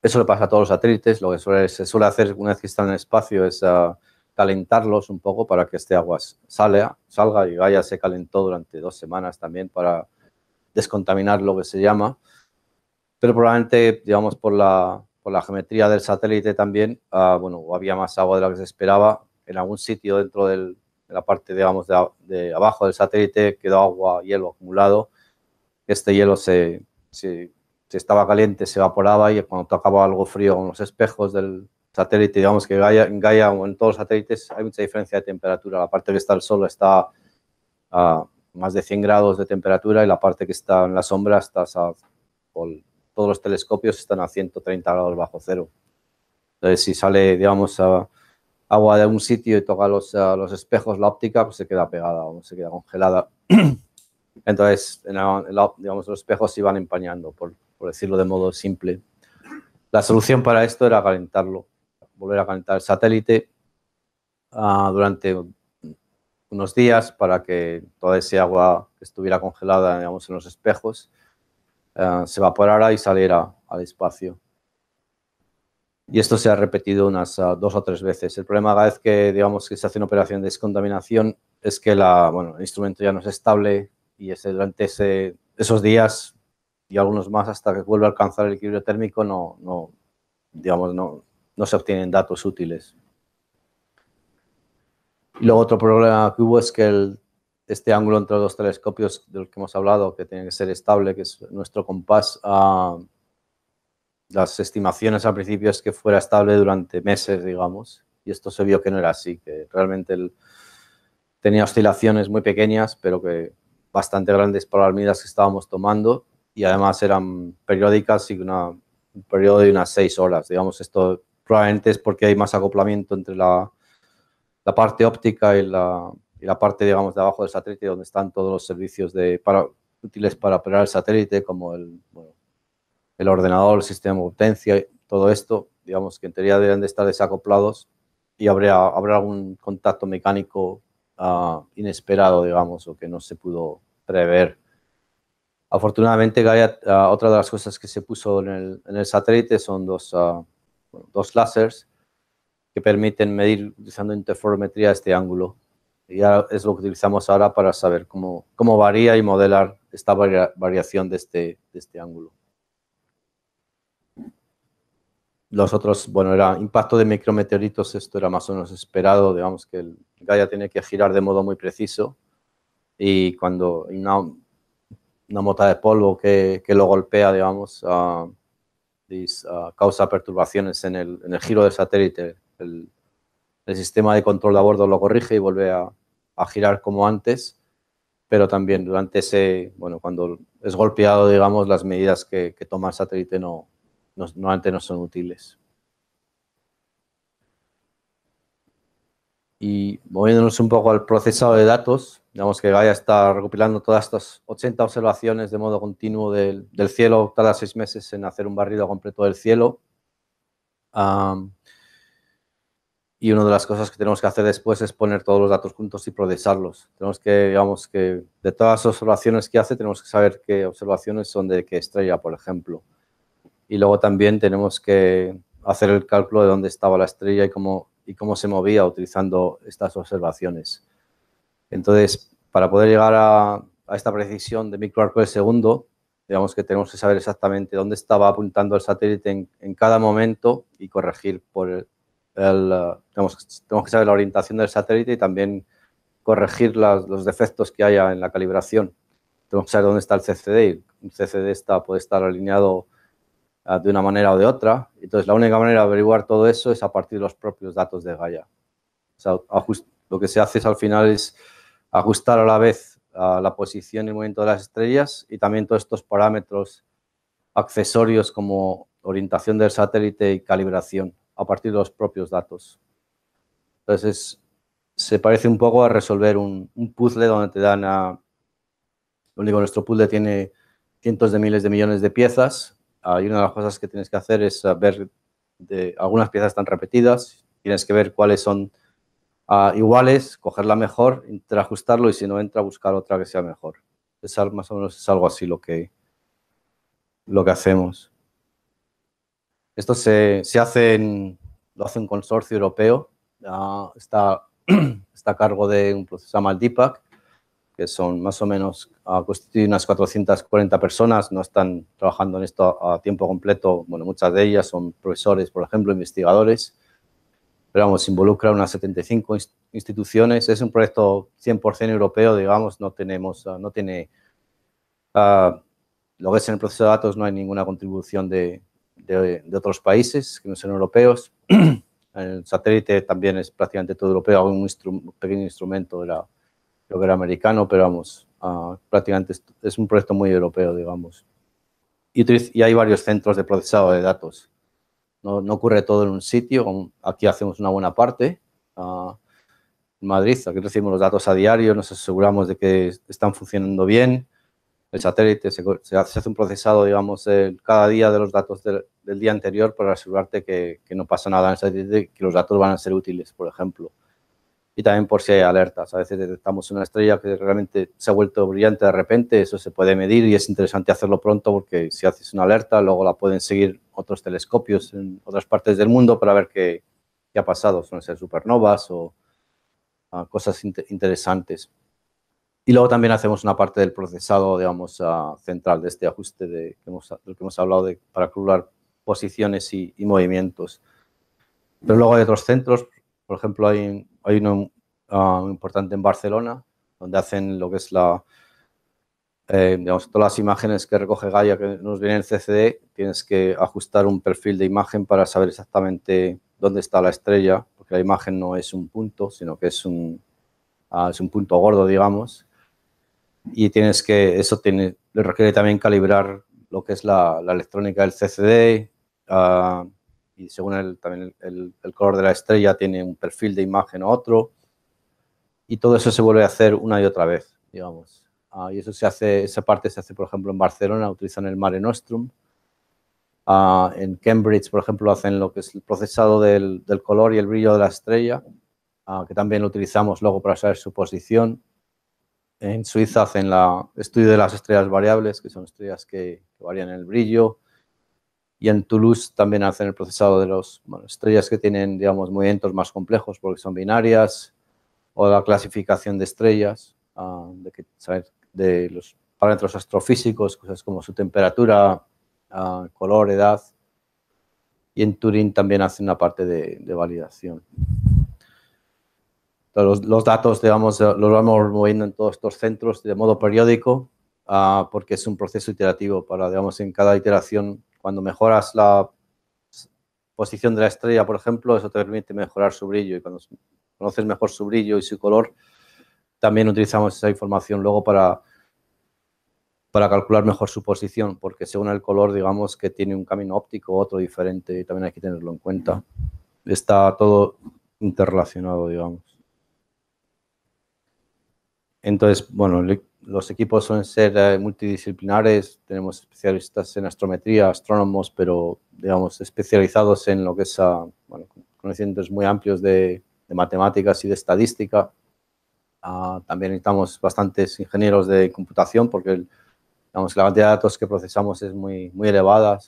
Eso le pasa a todos los satélites, lo que se suele hacer una vez que están en el espacio es ah, calentarlos un poco para que este agua salga, salga y vaya, se calentó durante dos semanas también para descontaminar lo que se llama pero probablemente, digamos, por la, por la geometría del satélite también, ah, bueno, había más agua de la que se esperaba. En algún sitio dentro de la parte, digamos, de, abajo del satélite quedó agua, hielo acumulado. Este hielo se, se, estaba caliente, se evaporaba y cuando tocaba algo frío con los espejos del satélite, digamos que en Gaia o en todos los satélites hay mucha diferencia de temperatura. La parte que está al sol está a más de 100 grados de temperatura y la parte que está en la sombra está a, todos los telescopios están a 130 grados bajo cero. Entonces, si sale, digamos, agua de un sitio y toca los, a los espejos, la óptica, pues se queda pegada o se queda congelada. Entonces, digamos, los espejos se iban empañando, por, decirlo de modo simple. La solución para esto era calentarlo, volver a calentar el satélite ah, durante unos días para que toda esa agua estuviera congelada digamos, en los espejos eh, se evaporara y saliera al espacio. Y esto se ha repetido unas eh, dos o tres veces. El problema cada vez que digamos que se hace una operación de descontaminación es que la, el instrumento ya no es estable y durante esos días y algunos más hasta que vuelva a alcanzar el equilibrio térmico no, no, digamos, no, no se obtienen datos útiles. Y luego otro problema que hubo es que el este ángulo entre los telescopios del que hemos hablado, que tiene que ser estable, que es nuestro compás, ah, las estimaciones al principio es que fuera estable durante meses, digamos, y esto se vio que no era así, que realmente tenía oscilaciones muy pequeñas, pero que bastante grandes para las medidas que estábamos tomando y además eran periódicas y una, un periodo de unas seis horas. Digamos, esto probablemente es porque hay más acoplamiento entre la parte óptica y la, y la parte, digamos, de abajo del satélite, donde están todos los servicios de, para, útiles para operar el satélite, como el, el ordenador, el sistema de potencia, todo esto, digamos que en teoría deberían de estar desacoplados y habría, habrá algún contacto mecánico ah, inesperado, digamos, o que no se pudo prever. Afortunadamente, Gaia, ah, otra de las cosas que se puso en el, en el satélite son dos, ah, dos láseres que permiten medir, utilizando interferometría, este ángulo ya es lo que utilizamos ahora para saber cómo, cómo varía y modelar esta variación de este, este ángulo. Los otros, bueno, era impacto de micrometeoritos, esto era más o menos esperado, digamos que el Gaia tiene que girar de modo muy preciso y cuando una, una mota de polvo que, lo golpea, digamos, causa perturbaciones en el, giro del satélite, el, el sistema de control de a bordo lo corrige y vuelve a, girar como antes, pero también durante ese, bueno, cuando es golpeado, digamos, las medidas que, toma el satélite no, no, antes no son útiles. Y moviéndonos un poco al procesado de datos, digamos que Gaia está recopilando todas estas 80 observaciones de modo continuo del, cielo, cada seis meses en hacer un barrido completo del cielo y una de las cosas que tenemos que hacer después es poner todos los datos juntos y procesarlos. Tenemos que, digamos, que de todas las observaciones que hace, tenemos que saber qué observaciones son de qué estrella, por ejemplo. Y luego también tenemos que hacer el cálculo de dónde estaba la estrella y cómo, y cómo se movía utilizando estas observaciones. Entonces, para poder llegar a, esta precisión de microarco el segundo, digamos que tenemos que saber exactamente dónde estaba apuntando el satélite en, en cada momento y corregir por, el, eh, tenemos, que saber la orientación del satélite y también corregir los defectos que haya en la calibración. Tenemos que saber dónde está el CCD. Un CCD está, puede estar alineado eh, de una manera o de otra. Entonces, la única manera de averiguar todo eso es a partir de los propios datos de Gaia. lo que se hace es al final es ajustar a la vez eh, la posición y el movimiento de las estrellas y también todos estos parámetros accesorios como orientación del satélite y calibración a partir de los propios datos. Entonces, se parece un poco a resolver un, puzzle donde te dan a... Lo único, nuestro puzzle tiene cientos de miles de millones de piezas y una de las cosas que tienes que hacer es ver de algunas piezas están repetidas, tienes que ver cuáles son ah, iguales coger la mejor, interajustarlo y si no entra, buscar otra que sea mejor. Es más o menos es algo así lo que, lo que hacemos. Esto se, se hace lo hace un consorcio europeo, está, está a cargo de un proceso llamado DIPAC, que son más o menos constituyen unas 440 personas, no están trabajando en esto a tiempo completo, bueno, muchas de ellas son profesores, por ejemplo, investigadores, pero vamos, involucra unas 75 instituciones, es un proyecto 100% europeo, digamos, no tenemos, no tiene, ah, lo que es en el proceso de datos no hay ninguna contribución de, de, otros países que no son europeos. El satélite también es prácticamente todo europeo, un, un pequeño instrumento de lo que era americano, pero vamos, ah, prácticamente es, un proyecto muy europeo, digamos. Y, y, hay varios centros de procesado de datos. No, no, ocurre todo en un sitio, aquí hacemos una buena parte. Ah, en Madrid, aquí recibimos los datos a diario, nos aseguramos de que están funcionando bien, el satélite, se, hace un procesado, digamos, eh, cada día de los datos del, día anterior para asegurarte que, no pasa nada en el satélite, que los datos van a ser útiles, por ejemplo. Y también por si hay alertas. A veces detectamos una estrella que realmente se ha vuelto brillante de repente, eso se puede medir y es interesante hacerlo pronto porque si haces una alerta, luego la pueden seguir otros telescopios en otras partes del mundo para ver qué, ha pasado. Suelen ser supernovas o ah, cosas interesantes. Y luego también hacemos una parte del procesado, digamos, ah, central de este ajuste de, que del que hemos hablado de, para calcular posiciones y, movimientos. Pero luego hay otros centros, por ejemplo, hay, hay uno ah, importante en Barcelona, donde hacen lo que es la, eh, digamos, todas las imágenes que recoge Gaia que nos viene el CCD, tienes que ajustar un perfil de imagen para saber exactamente dónde está la estrella, porque la imagen no es un punto, sino que es un, ah, es un punto gordo, digamos, y tienes que, eso tiene, requiere también calibrar lo que es la, electrónica del CCD ah, y según el, también el, color de la estrella tiene un perfil de imagen o otro y todo eso se vuelve a hacer una y otra vez, digamos. Ah, y eso se hace, esa parte se hace, por ejemplo, en Barcelona, utilizan el Mare Nostrum. Ah, en Cambridge, por ejemplo, hacen lo que es el procesado del, del color y el brillo de la estrella, que también lo utilizamos luego para saber su posición en Suiza hacen la estudio de las estrellas variables, que son estrellas que, varían en el brillo. Y en Toulouse también hacen el procesado de las estrellas que tienen, digamos, movimientos más complejos porque son binarias, o la clasificación de estrellas, ah, de, que, de los parámetros astrofísicos, cosas como su temperatura, ah, color, edad. Y en Turín también hacen una parte de validación. Los, datos, digamos, eh, los vamos moviendo en todos estos centros de modo periódico, ah, porque es un proceso iterativo para, digamos, en cada iteración, cuando mejoras la posición de la estrella, por ejemplo, eso te permite mejorar su brillo y cuando conoces mejor su brillo y su color, también utilizamos esa información luego para, para calcular mejor su posición, porque según el color, digamos, que tiene un camino óptico otro diferente y también hay que tenerlo en cuenta. Está todo interrelacionado, digamos. Entonces, bueno, los equipos suelen ser eh, multidisciplinares, tenemos especialistas en astrometría, astrónomos, pero digamos especializados en lo que es, ah, bueno, conocimientos muy amplios de, matemáticas y de estadística. Ah, también necesitamos bastantes ingenieros de computación porque digamos, la cantidad de datos que procesamos es muy, muy elevada,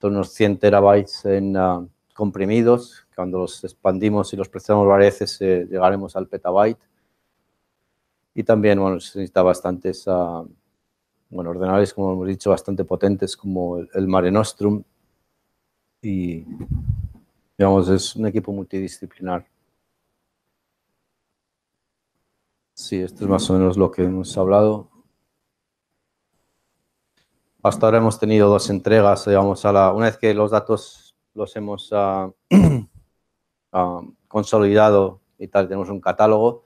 son unos 100 terabytes en ah, comprimidos, cuando los expandimos y los procesamos varias veces eh, llegaremos al petabyte y también bueno, se necesita bastantes ah, bueno, ordenadores, como hemos dicho, bastante potentes como el, Mare Nostrum y digamos, es un equipo multidisciplinar. Sí, esto es más o menos lo que hemos hablado. Hasta ahora hemos tenido dos entregas, digamos, a la, una vez que los datos los hemos ah, ah, consolidado y tal, tenemos un catálogo,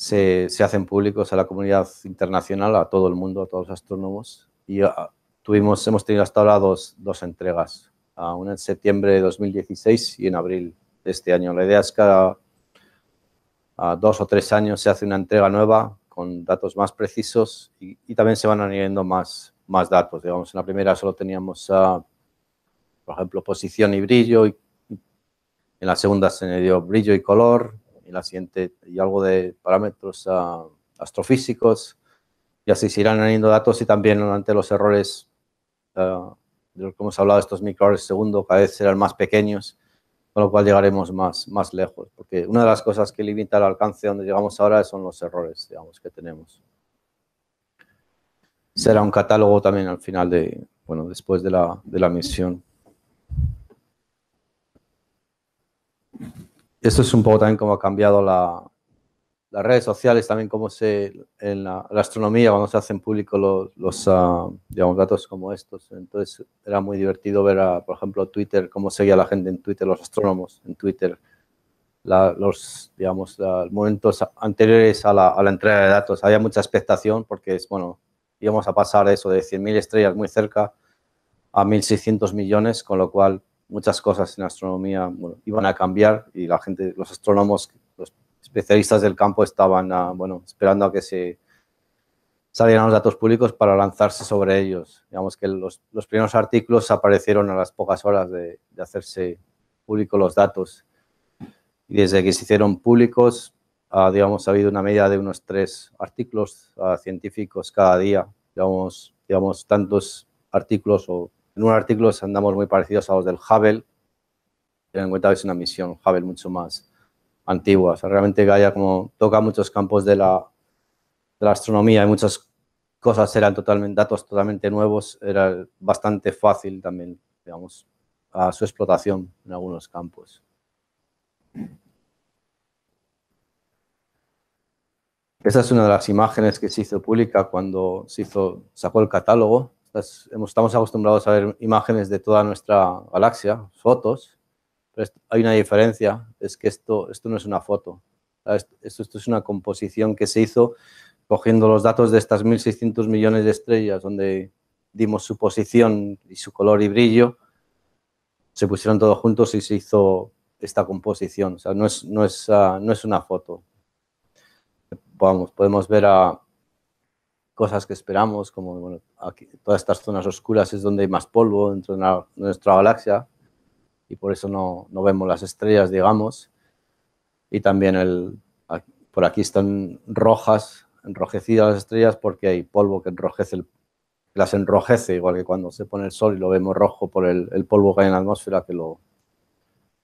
se, hacen públicos a la comunidad internacional, a todo el mundo, a todos los astrónomos. Y ah, tuvimos, hemos tenido hasta ahora dos, entregas, ah, una en septiembre de 2016 y en abril de este año. La idea es que a, dos o tres años se hace una entrega nueva con datos más precisos y, también se van añadiendo más, más datos. Digamos, en la primera solo teníamos, por ejemplo, posición y brillo, y, en la segunda se añadió brillo y color, y la y algo de parámetros ah, astrofísicos y así se irán añadiendo datos y también ante los errores ah, de los que hemos hablado, estos microes segundo cada vez serán más pequeños, con lo cual llegaremos más, más lejos, porque una de las cosas que limita el alcance donde llegamos ahora son los errores, digamos, que tenemos. Será un catálogo también al final de, bueno, después de la, de la misión. Eso es un poco también cómo ha cambiado las redes sociales, también cómo se, en la, astronomía, cuando se hacen públicos los, ah, digamos, datos como estos. Entonces era muy divertido ver, a, por ejemplo, Twitter, cómo seguía la gente en Twitter, los astrónomos en Twitter, los, digamos, momentos anteriores a la, entrega de datos. Había mucha expectación porque es, bueno, íbamos a pasar eso de 100.000 estrellas muy cerca a 1.600 millones, con lo cual muchas cosas en astronomía iban a cambiar y la gente, los astrónomos, los especialistas del campo estaban ah, bueno, esperando a que se salieran los datos públicos para lanzarse sobre ellos. Digamos que los, primeros artículos aparecieron a las pocas horas de, hacerse públicos los datos. Y desde que se hicieron públicos, ah, digamos, ha habido una media de unos tres artículos ah, científicos cada día. Digamos, digamos, tantos artículos o en un artículo andamos muy parecidos a los del Hubble, pero en cuenta que es una misión Hubble mucho más antigua. Realmente realmente Gaia como toca muchos campos de la, astronomía y muchas cosas eran totalmente, datos totalmente nuevos, era bastante fácil también, digamos, su explotación en algunos campos. Esa es una de las imágenes que se hizo pública cuando se hizo, sacó el catálogo estamos acostumbrados a ver imágenes de toda nuestra galaxia, fotos, pero hay una diferencia, es que esto, esto no es una foto, esto, esto, es una composición que se hizo cogiendo los datos de estas 1.600 millones de estrellas donde dimos su posición y su color y brillo, se pusieron todos juntos y se hizo esta composición, o sea, no es, no es, ah, no es una foto. Vamos, podemos ver a cosas que esperamos, como bueno, todas estas zonas oscuras es donde hay más polvo dentro de, nuestra galaxia y por eso no, vemos las estrellas, digamos. Y también el, por aquí están rojas, enrojecidas las estrellas porque hay polvo que enrojece el, las enrojece, igual que cuando se pone el sol y lo vemos rojo por el, el polvo que hay en la atmósfera que lo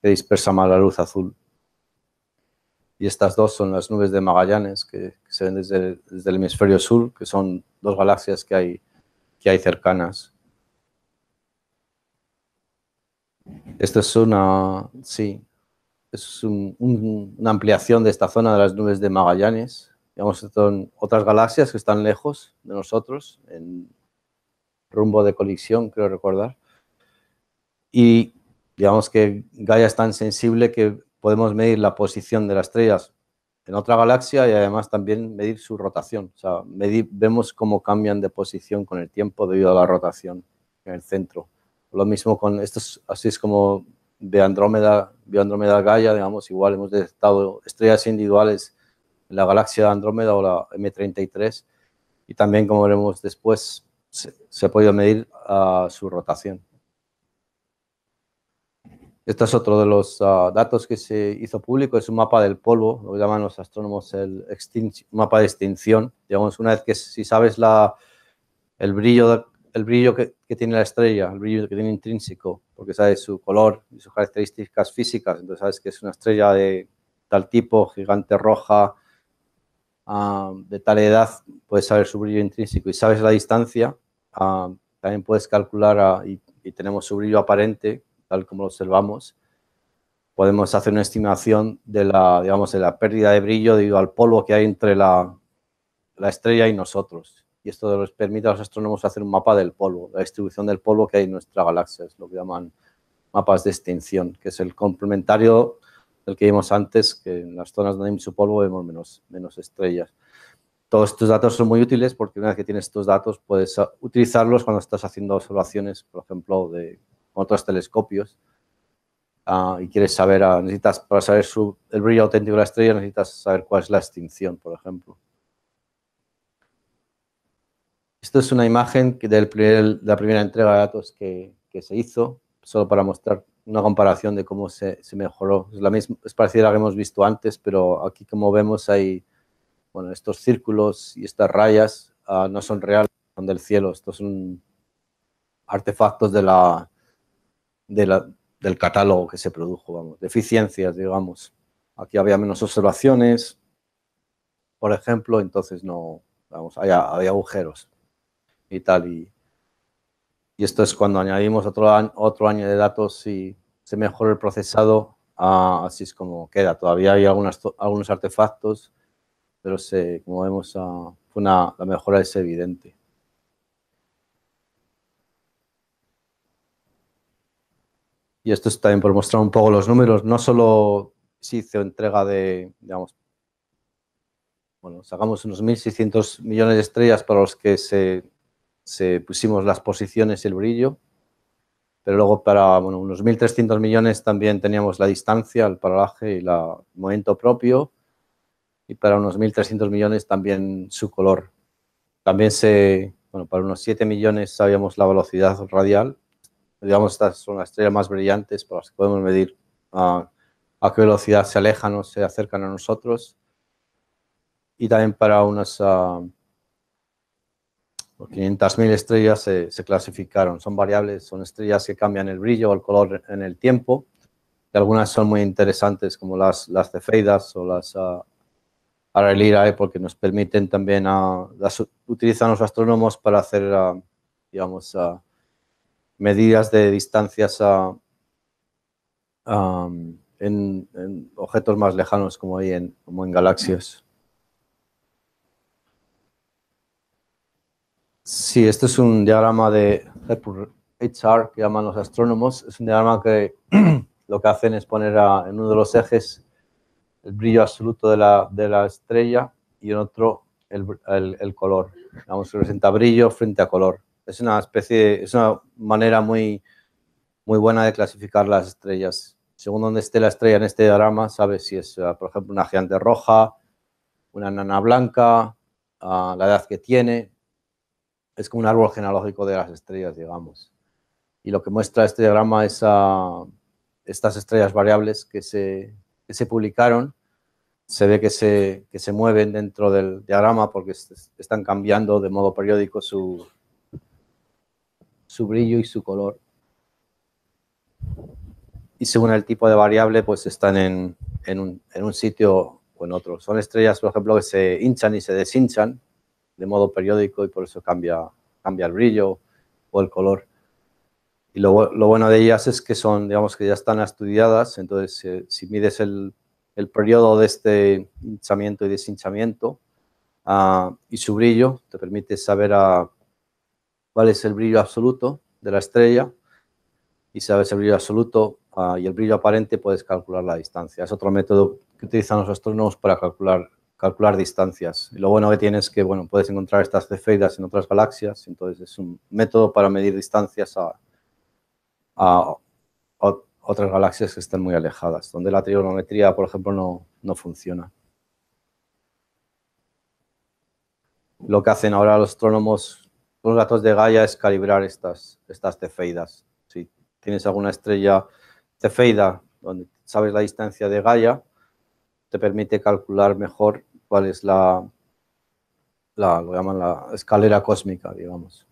que dispersa más la luz azul y estas dos son las nubes de Magallanes que, se ven desde el, hemisferio sur, que son dos galaxias que hay, que hay cercanas. Esto es una, es una ampliación de esta zona de las nubes de Magallanes. Digamos, son otras galaxias que están lejos de nosotros, en rumbo de colisión, creo recordar. Y digamos que Gaia es tan sensible que podemos medir la posición de las estrellas en otra galaxia y además también medir su rotación. O sea, vemos cómo cambian de posición con el tiempo debido a la rotación en el centro. Lo mismo con esto, así es como de Andrómeda, Andrómeda Gaia, digamos, igual hemos detectado estrellas individuales en la galaxia de Andrómeda o la M33 y también, como veremos después, se, ha podido medir ah, su rotación. Este es otro de los ah, datos que se hizo público, es un mapa del polvo, lo llaman los astrónomos el mapa de extinción. Digamos, una vez que si sabes la, el brillo, el brillo que, tiene la estrella, el brillo que tiene intrínseco, porque sabes su color y sus características físicas, entonces sabes que es una estrella de tal tipo, gigante roja, ah, de tal edad, puedes saber su brillo intrínseco y sabes la distancia, ah, también puedes calcular y tenemos su brillo aparente como lo observamos, podemos hacer una estimación de la, digamos, de la pérdida de brillo debido al polvo que hay entre la, la estrella y nosotros. Y esto nos permite a los astrónomos hacer un mapa del polvo, la distribución del polvo que hay en nuestra galaxia, es lo que llaman mapas de extinción, que es el complementario del que vimos antes, que en las zonas donde hay mucho polvo vemos menos, menos estrellas. Todos estos datos son muy útiles porque una vez que tienes estos datos puedes utilizarlos cuando estás haciendo observaciones, por ejemplo, de otros telescopios ah, y quieres saber, ah, necesitas para saber el brillo auténtico de la estrella, necesitas saber cuál es la extinción, por ejemplo. Esto es una imagen de la primera entrega de datos que, se hizo, solo para mostrar una comparación de cómo se, mejoró. Es, la misma, es parecida a la que hemos visto antes, pero aquí como vemos hay, bueno, estos círculos y estas rayas ah, no son reales, son del cielo. Estos son artefactos de la, del catálogo que se produjo, vamos, deficiencias, digamos. Aquí había menos observaciones, por ejemplo, entonces no, vamos, había, agujeros y tal. Y, esto es cuando añadimos otro año, otro año de datos y se mejora el procesado, ah, así es como queda. Todavía hay algunos artefactos, pero como vemos, ah, una, la mejora es evidente. Y esto es también por mostrar un poco los números, no solo se hizo entrega de, digamos, bueno, sacamos unos 1.600 millones de estrellas para los que se, pusimos las posiciones y el brillo, pero luego para unos 1.300 millones también teníamos la distancia, el paralaje y el momento propio, y para unos 1.300 millones también su color. También se, bueno, para unos 7 millones sabíamos la velocidad radial digamos, estas son las estrellas más brillantes para las que podemos medir ah, a qué velocidad se alejan o se acercan a nosotros. Y también para unas 500.000 ah, estrellas se, clasificaron. Son variables, son estrellas que cambian el brillo o el color en el tiempo. Y algunas son muy interesantes, como las, las cefeidas o las uh, ah, arelirae, eh, porque nos permiten también, las utilizan los astrónomos para hacer, digamos, medidas de distancias a, en, objetos más lejanos como, ahí en, como en galaxias. Sí, este es un diagrama de HR que llaman los astrónomos. Es un diagrama que lo que hacen es poner en uno de los ejes el brillo absoluto de la, estrella y en otro el, color. Vamos, representa brillo frente a color es una especie, es una manera muy, muy buena de clasificar las estrellas. Según donde esté la estrella en este diagrama, sabes si es, ah, por ejemplo, una gigante roja, una nana blanca, ah, la edad que tiene. Es como un árbol genealógico de las estrellas, digamos. Y lo que muestra este diagrama es a estas estrellas variables que se, se publicaron se ve que se, que se mueven dentro del diagrama porque están cambiando de modo periódico su, su brillo y su color. Y según el tipo de variable, pues están en, un, sitio o en otro. Son estrellas, por ejemplo, que se hinchan y se deshinchan de modo periódico y por eso cambia, cambia el brillo o el color. Y lo, bueno de ellas es que son, digamos que ya están estudiadas, entonces eh, si mides el, periodo de este hinchamiento y deshinchamiento ah, y su brillo, te permite saber a, cuál es el brillo absoluto de la estrella y sabes el brillo absoluto ah, y el brillo aparente puedes calcular la distancia. Es otro método que utilizan los astrónomos para calcular, calcular distancias. lo bueno que tienes es que bueno, puedes encontrar estas cefeidas en otras galaxias, entonces es un método para medir distancias a, otras galaxias que están muy alejadas, donde la trigonometría, por ejemplo, no, no funciona. Lo que hacen ahora los astrónomos los datos de Gaia es calibrar estas, estas cefeidas. Si tienes alguna estrella cefeida donde sabes la distancia de Gaia, te permite calcular mejor cuál es la, la llaman la escalera cósmica, digamos.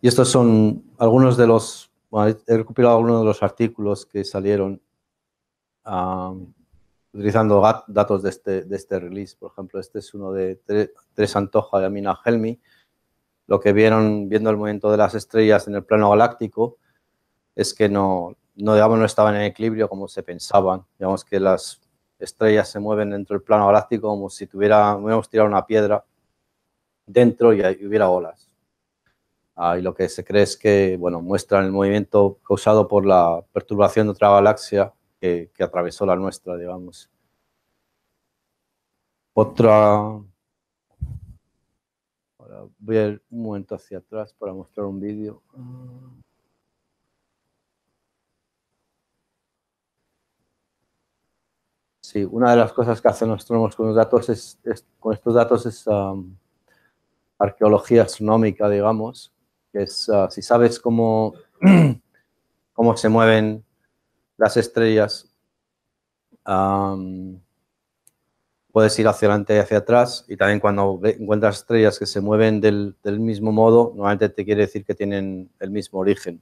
Y estos son algunos de los, he recopilado algunos de los artículos que salieron ah, utilizando datos de este, de este release. Por ejemplo, este es uno de Tres, antojas de Amina Helmi. Lo que vieron viendo el movimiento de las estrellas en el plano galáctico es que no, no, digamos, no estaban en equilibrio como se pensaban. Digamos que las estrellas se mueven dentro del plano galáctico como si tuviera, hubiéramos tirado una piedra dentro y, hubiera olas. y lo que se cree es que, bueno, muestran el movimiento causado por la perturbación de otra galaxia que, atravesó la nuestra, digamos. Otra... voy a ir un momento hacia atrás para mostrar un vídeo. Sí, una de las cosas que hacen los astrónomos con los datos es, con estos datos es arqueología astronómica, digamos, que es ah, si sabes cómo, cómo se mueven las estrellas. puedes ir hacia adelante y hacia atrás y también cuando encuentras estrellas que se mueven del, mismo modo, normalmente te quiere decir que tienen el mismo origen.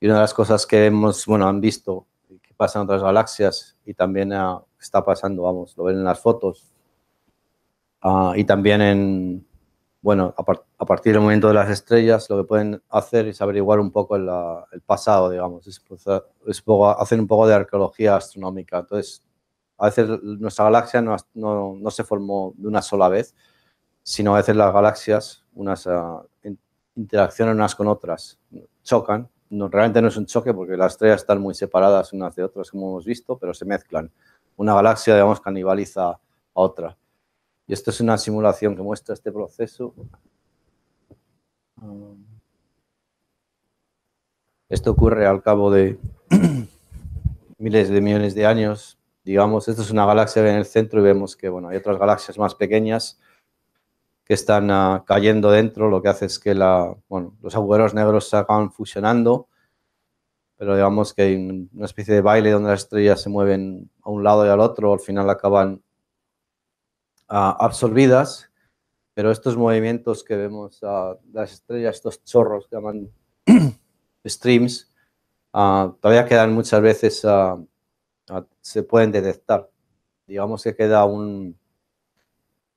Y una de las cosas que hemos, bueno, han visto que pasa en otras galaxias y también está pasando, vamos, lo ven en las fotos ah, y también en, bueno, a, partir del momento de las estrellas, lo que pueden hacer es averiguar un poco el, pasado, digamos, es, hacer un poco de arqueología astronómica. Entonces, a veces nuestra galaxia no, se formó de una sola vez, sino a veces las galaxias unas, ah, interaccionan unas con otras, chocan. No, realmente no es un choque porque las estrellas están muy separadas unas de otras, como hemos visto, pero se mezclan. Una galaxia, digamos, canibaliza a otra. Y esto es una simulación que muestra este proceso. Esto ocurre al cabo de miles de millones de años. Digamos, esto es una galaxia en el centro y vemos que bueno, hay otras galaxias más pequeñas que están ah, cayendo dentro. Lo que hace es que los agujeros negros se acaban fusionando, pero digamos que hay una especie de baile donde las estrellas se mueven a un lado y al otro. Al final acaban Ah, absorbidas, pero estos movimientos que vemos, a ah, las estrellas, estos chorros que llaman streams, ah, todavía quedan muchas veces, se pueden detectar. Digamos que queda un,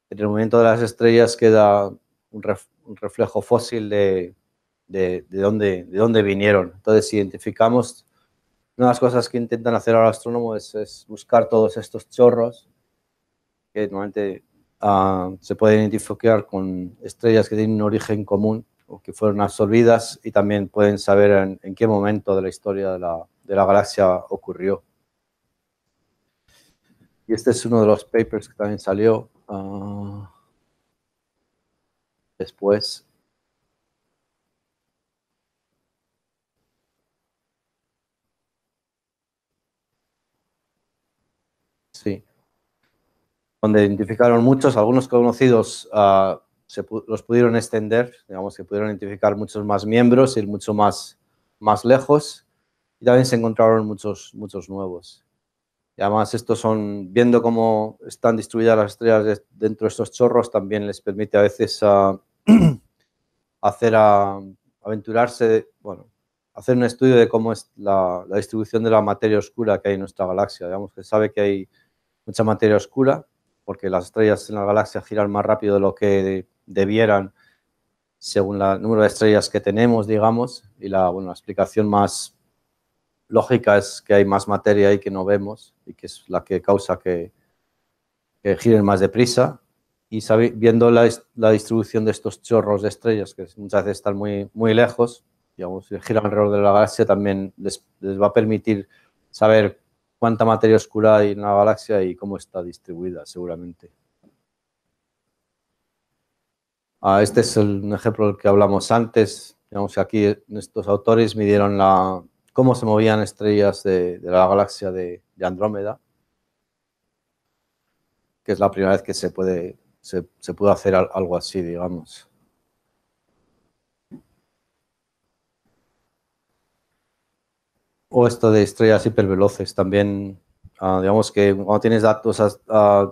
en el movimiento de las estrellas queda un, reflejo fósil de, de, dónde, de dónde vinieron. Entonces, identificamos una de las cosas que intentan hacer ahora astrónomos es, es, buscar todos estos chorros que normalmente ah, se pueden identificar con estrellas que tienen un origen común o que fueron absorbidas y también pueden saber en, qué momento de la historia de la, de galaxia ocurrió. Y este es uno de los papers que también salió ah, después. donde identificaron muchos, algunos conocidos ah, se los pudieron extender, digamos que pudieron identificar muchos más miembros, ir mucho más, más lejos y también se encontraron muchos, muchos nuevos. Y además estos son, viendo cómo están distribuidas las estrellas dentro de estos chorros, también les permite a veces ah, hacer a, ah, aventurarse, bueno, hacer un estudio de cómo es la distribución de la materia oscura que hay en nuestra galaxia. Digamos que sabe que hay mucha materia oscura, porque las estrellas en la galaxia giran más rápido de lo que debieran según el número de estrellas que tenemos, digamos, y la, bueno, explicación más lógica es que hay más materia ahí que no vemos y que es la que causa que, giren más deprisa. Y viendo la, distribución de estos chorros de estrellas, que muchas veces están muy, muy lejos, digamos, si giran alrededor de la galaxia, también les, les va a permitir saber cuánta materia oscura hay en la galaxia y cómo está distribuida, seguramente. Ah, este es un ejemplo del que hablamos antes. Digamos aquí nuestros autores midieron la, cómo se movían estrellas de, la galaxia de, Andrómeda, que es la primera vez que se puede se, se pudo hacer algo así, digamos. O esto de estrellas hiperveloces también, ah, digamos que cuando tienes datos, ah,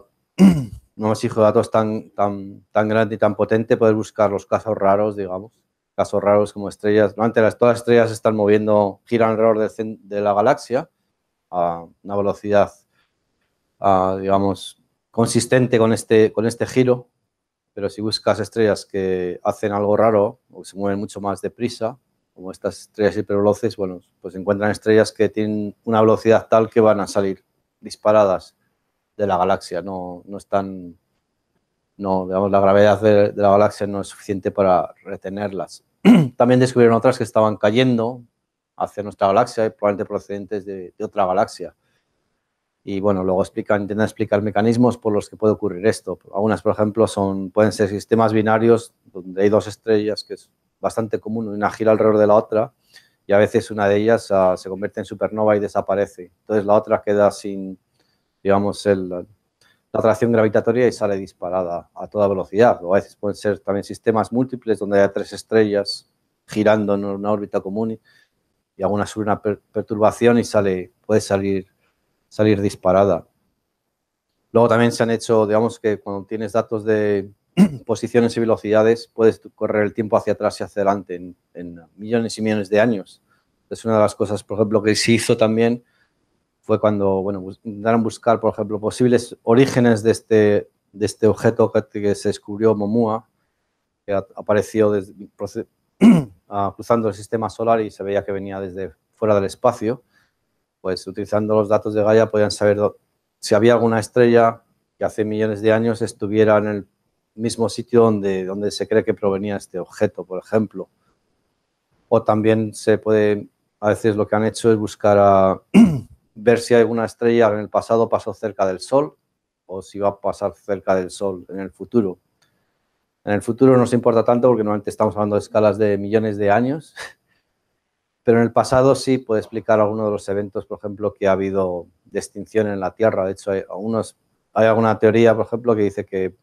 no nos datos tan, tan, tan grande y tan potente, puedes buscar los casos raros, digamos, casos raros como estrellas. No, las, todas las estrellas están moviendo, giran alrededor de, la galaxia a una velocidad, digamos, consistente con este, con este giro, pero si buscas estrellas que hacen algo raro o se mueven mucho más deprisa, como estas estrellas hiperveloces, bueno, pues encuentran estrellas que tienen una velocidad tal que van a salir disparadas de la galaxia, no, no están, no, digamos, la gravedad de, la galaxia no es suficiente para retenerlas. También descubrieron otras que estaban cayendo hacia nuestra galaxia y probablemente procedentes de, otra galaxia. Y bueno, luego explican, intentan explicar mecanismos por los que puede ocurrir esto. Algunas, por ejemplo, son, pueden ser sistemas binarios donde hay dos estrellas que bastante común, una gira alrededor de la otra, y a veces una de ellas ah, se convierte en supernova y desaparece. Entonces la otra queda sin, digamos, la atracción gravitatoria y sale disparada a toda velocidad. O a veces pueden ser también sistemas múltiples donde haya tres estrellas girando en una órbita común y, alguna sube una perturbación y sale, puede salir, salir disparada. Luego también se han hecho, digamos que cuando tienes datos de, posiciones y velocidades, puedes correr el tiempo hacia atrás y hacia adelante en, millones y millones de años. Es una de las cosas, por ejemplo, que se hizo también fue cuando, bueno, a buscar, por ejemplo, posibles orígenes de este, de este objeto que, se descubrió Momua, que apareció cruzando el sistema solar y se veía que venía desde fuera del espacio. Pues utilizando los datos de Gaia podían saber si había alguna estrella que hace millones de años estuviera en el mismo sitio donde, donde se cree que provenía este objeto, por ejemplo. O también se puede, a veces lo que han hecho es buscar a ver si alguna estrella en el pasado pasó cerca del Sol o si va a pasar cerca del Sol en el futuro. En el futuro no se importa tanto porque normalmente estamos hablando de escalas de millones de años, pero en el pasado sí puede explicar algunos de los eventos, por ejemplo, que ha habido de extinción en la Tierra. De hecho, hay alguna teoría, por ejemplo, que dice que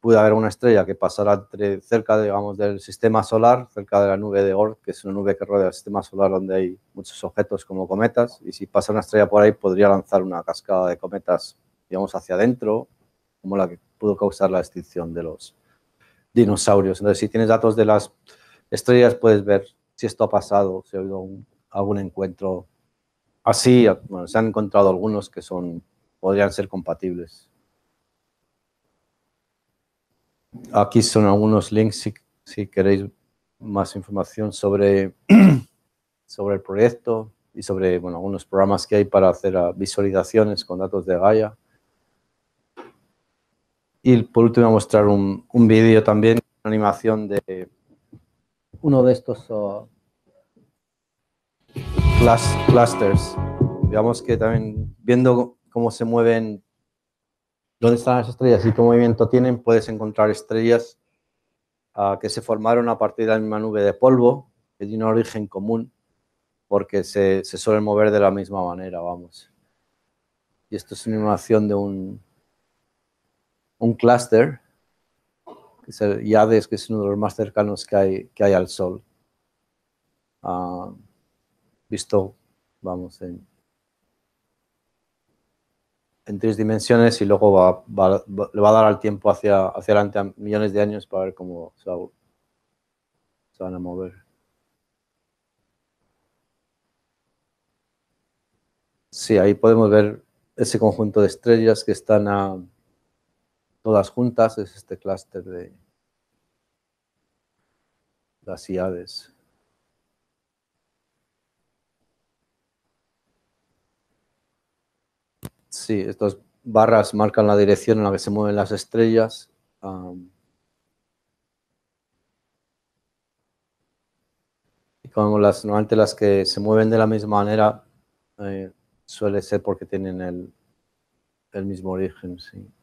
puede haber una estrella que pasará cerca, digamos, del sistema solar, cerca de la nube de Oort, que es una nube que rodea el sistema solar donde hay muchos objetos como cometas, y si pasa una estrella por ahí podría lanzar una cascada de cometas, digamos, hacia adentro, como la que pudo causar la extinción de los dinosaurios. Entonces, si tienes datos de las estrellas, puedes ver si esto ha pasado, si ha habido algún encuentro así. se han encontrado algunos que son podrían ser compatibles Aquí son algunos links si, queréis más información sobre, sobre el proyecto y sobre algunos programas que hay para hacer visualizaciones con datos de Gaia. Y por último, mostrar un, un vídeo también, una animación de uno de estos oh, clusters. Digamos que también viendo cómo se mueven dónde están las estrellas y qué movimiento tienen, puedes encontrar estrellas ah, que se formaron a partir de la misma nube de polvo, que tiene un origen común, porque se, suelen mover de la misma manera, vamos. Y esto es una animación de un, un clúster, que es el Yades, que es uno de los más cercanos que hay, que hay al Sol. Ah, visto, vamos, en, en tres dimensiones y luego va, le va a dar al tiempo hacia, hacia adelante a millones de años para ver cómo se, van a mover. Sí, ahí podemos ver ese conjunto de estrellas que están todas juntas, es este clúster de las IADES. Sí, estas barras marcan la dirección en la que se mueven las estrellas. y como las, normalmente las que se mueven de la misma manera eh, suele ser porque tienen el, el mismo origen, sí.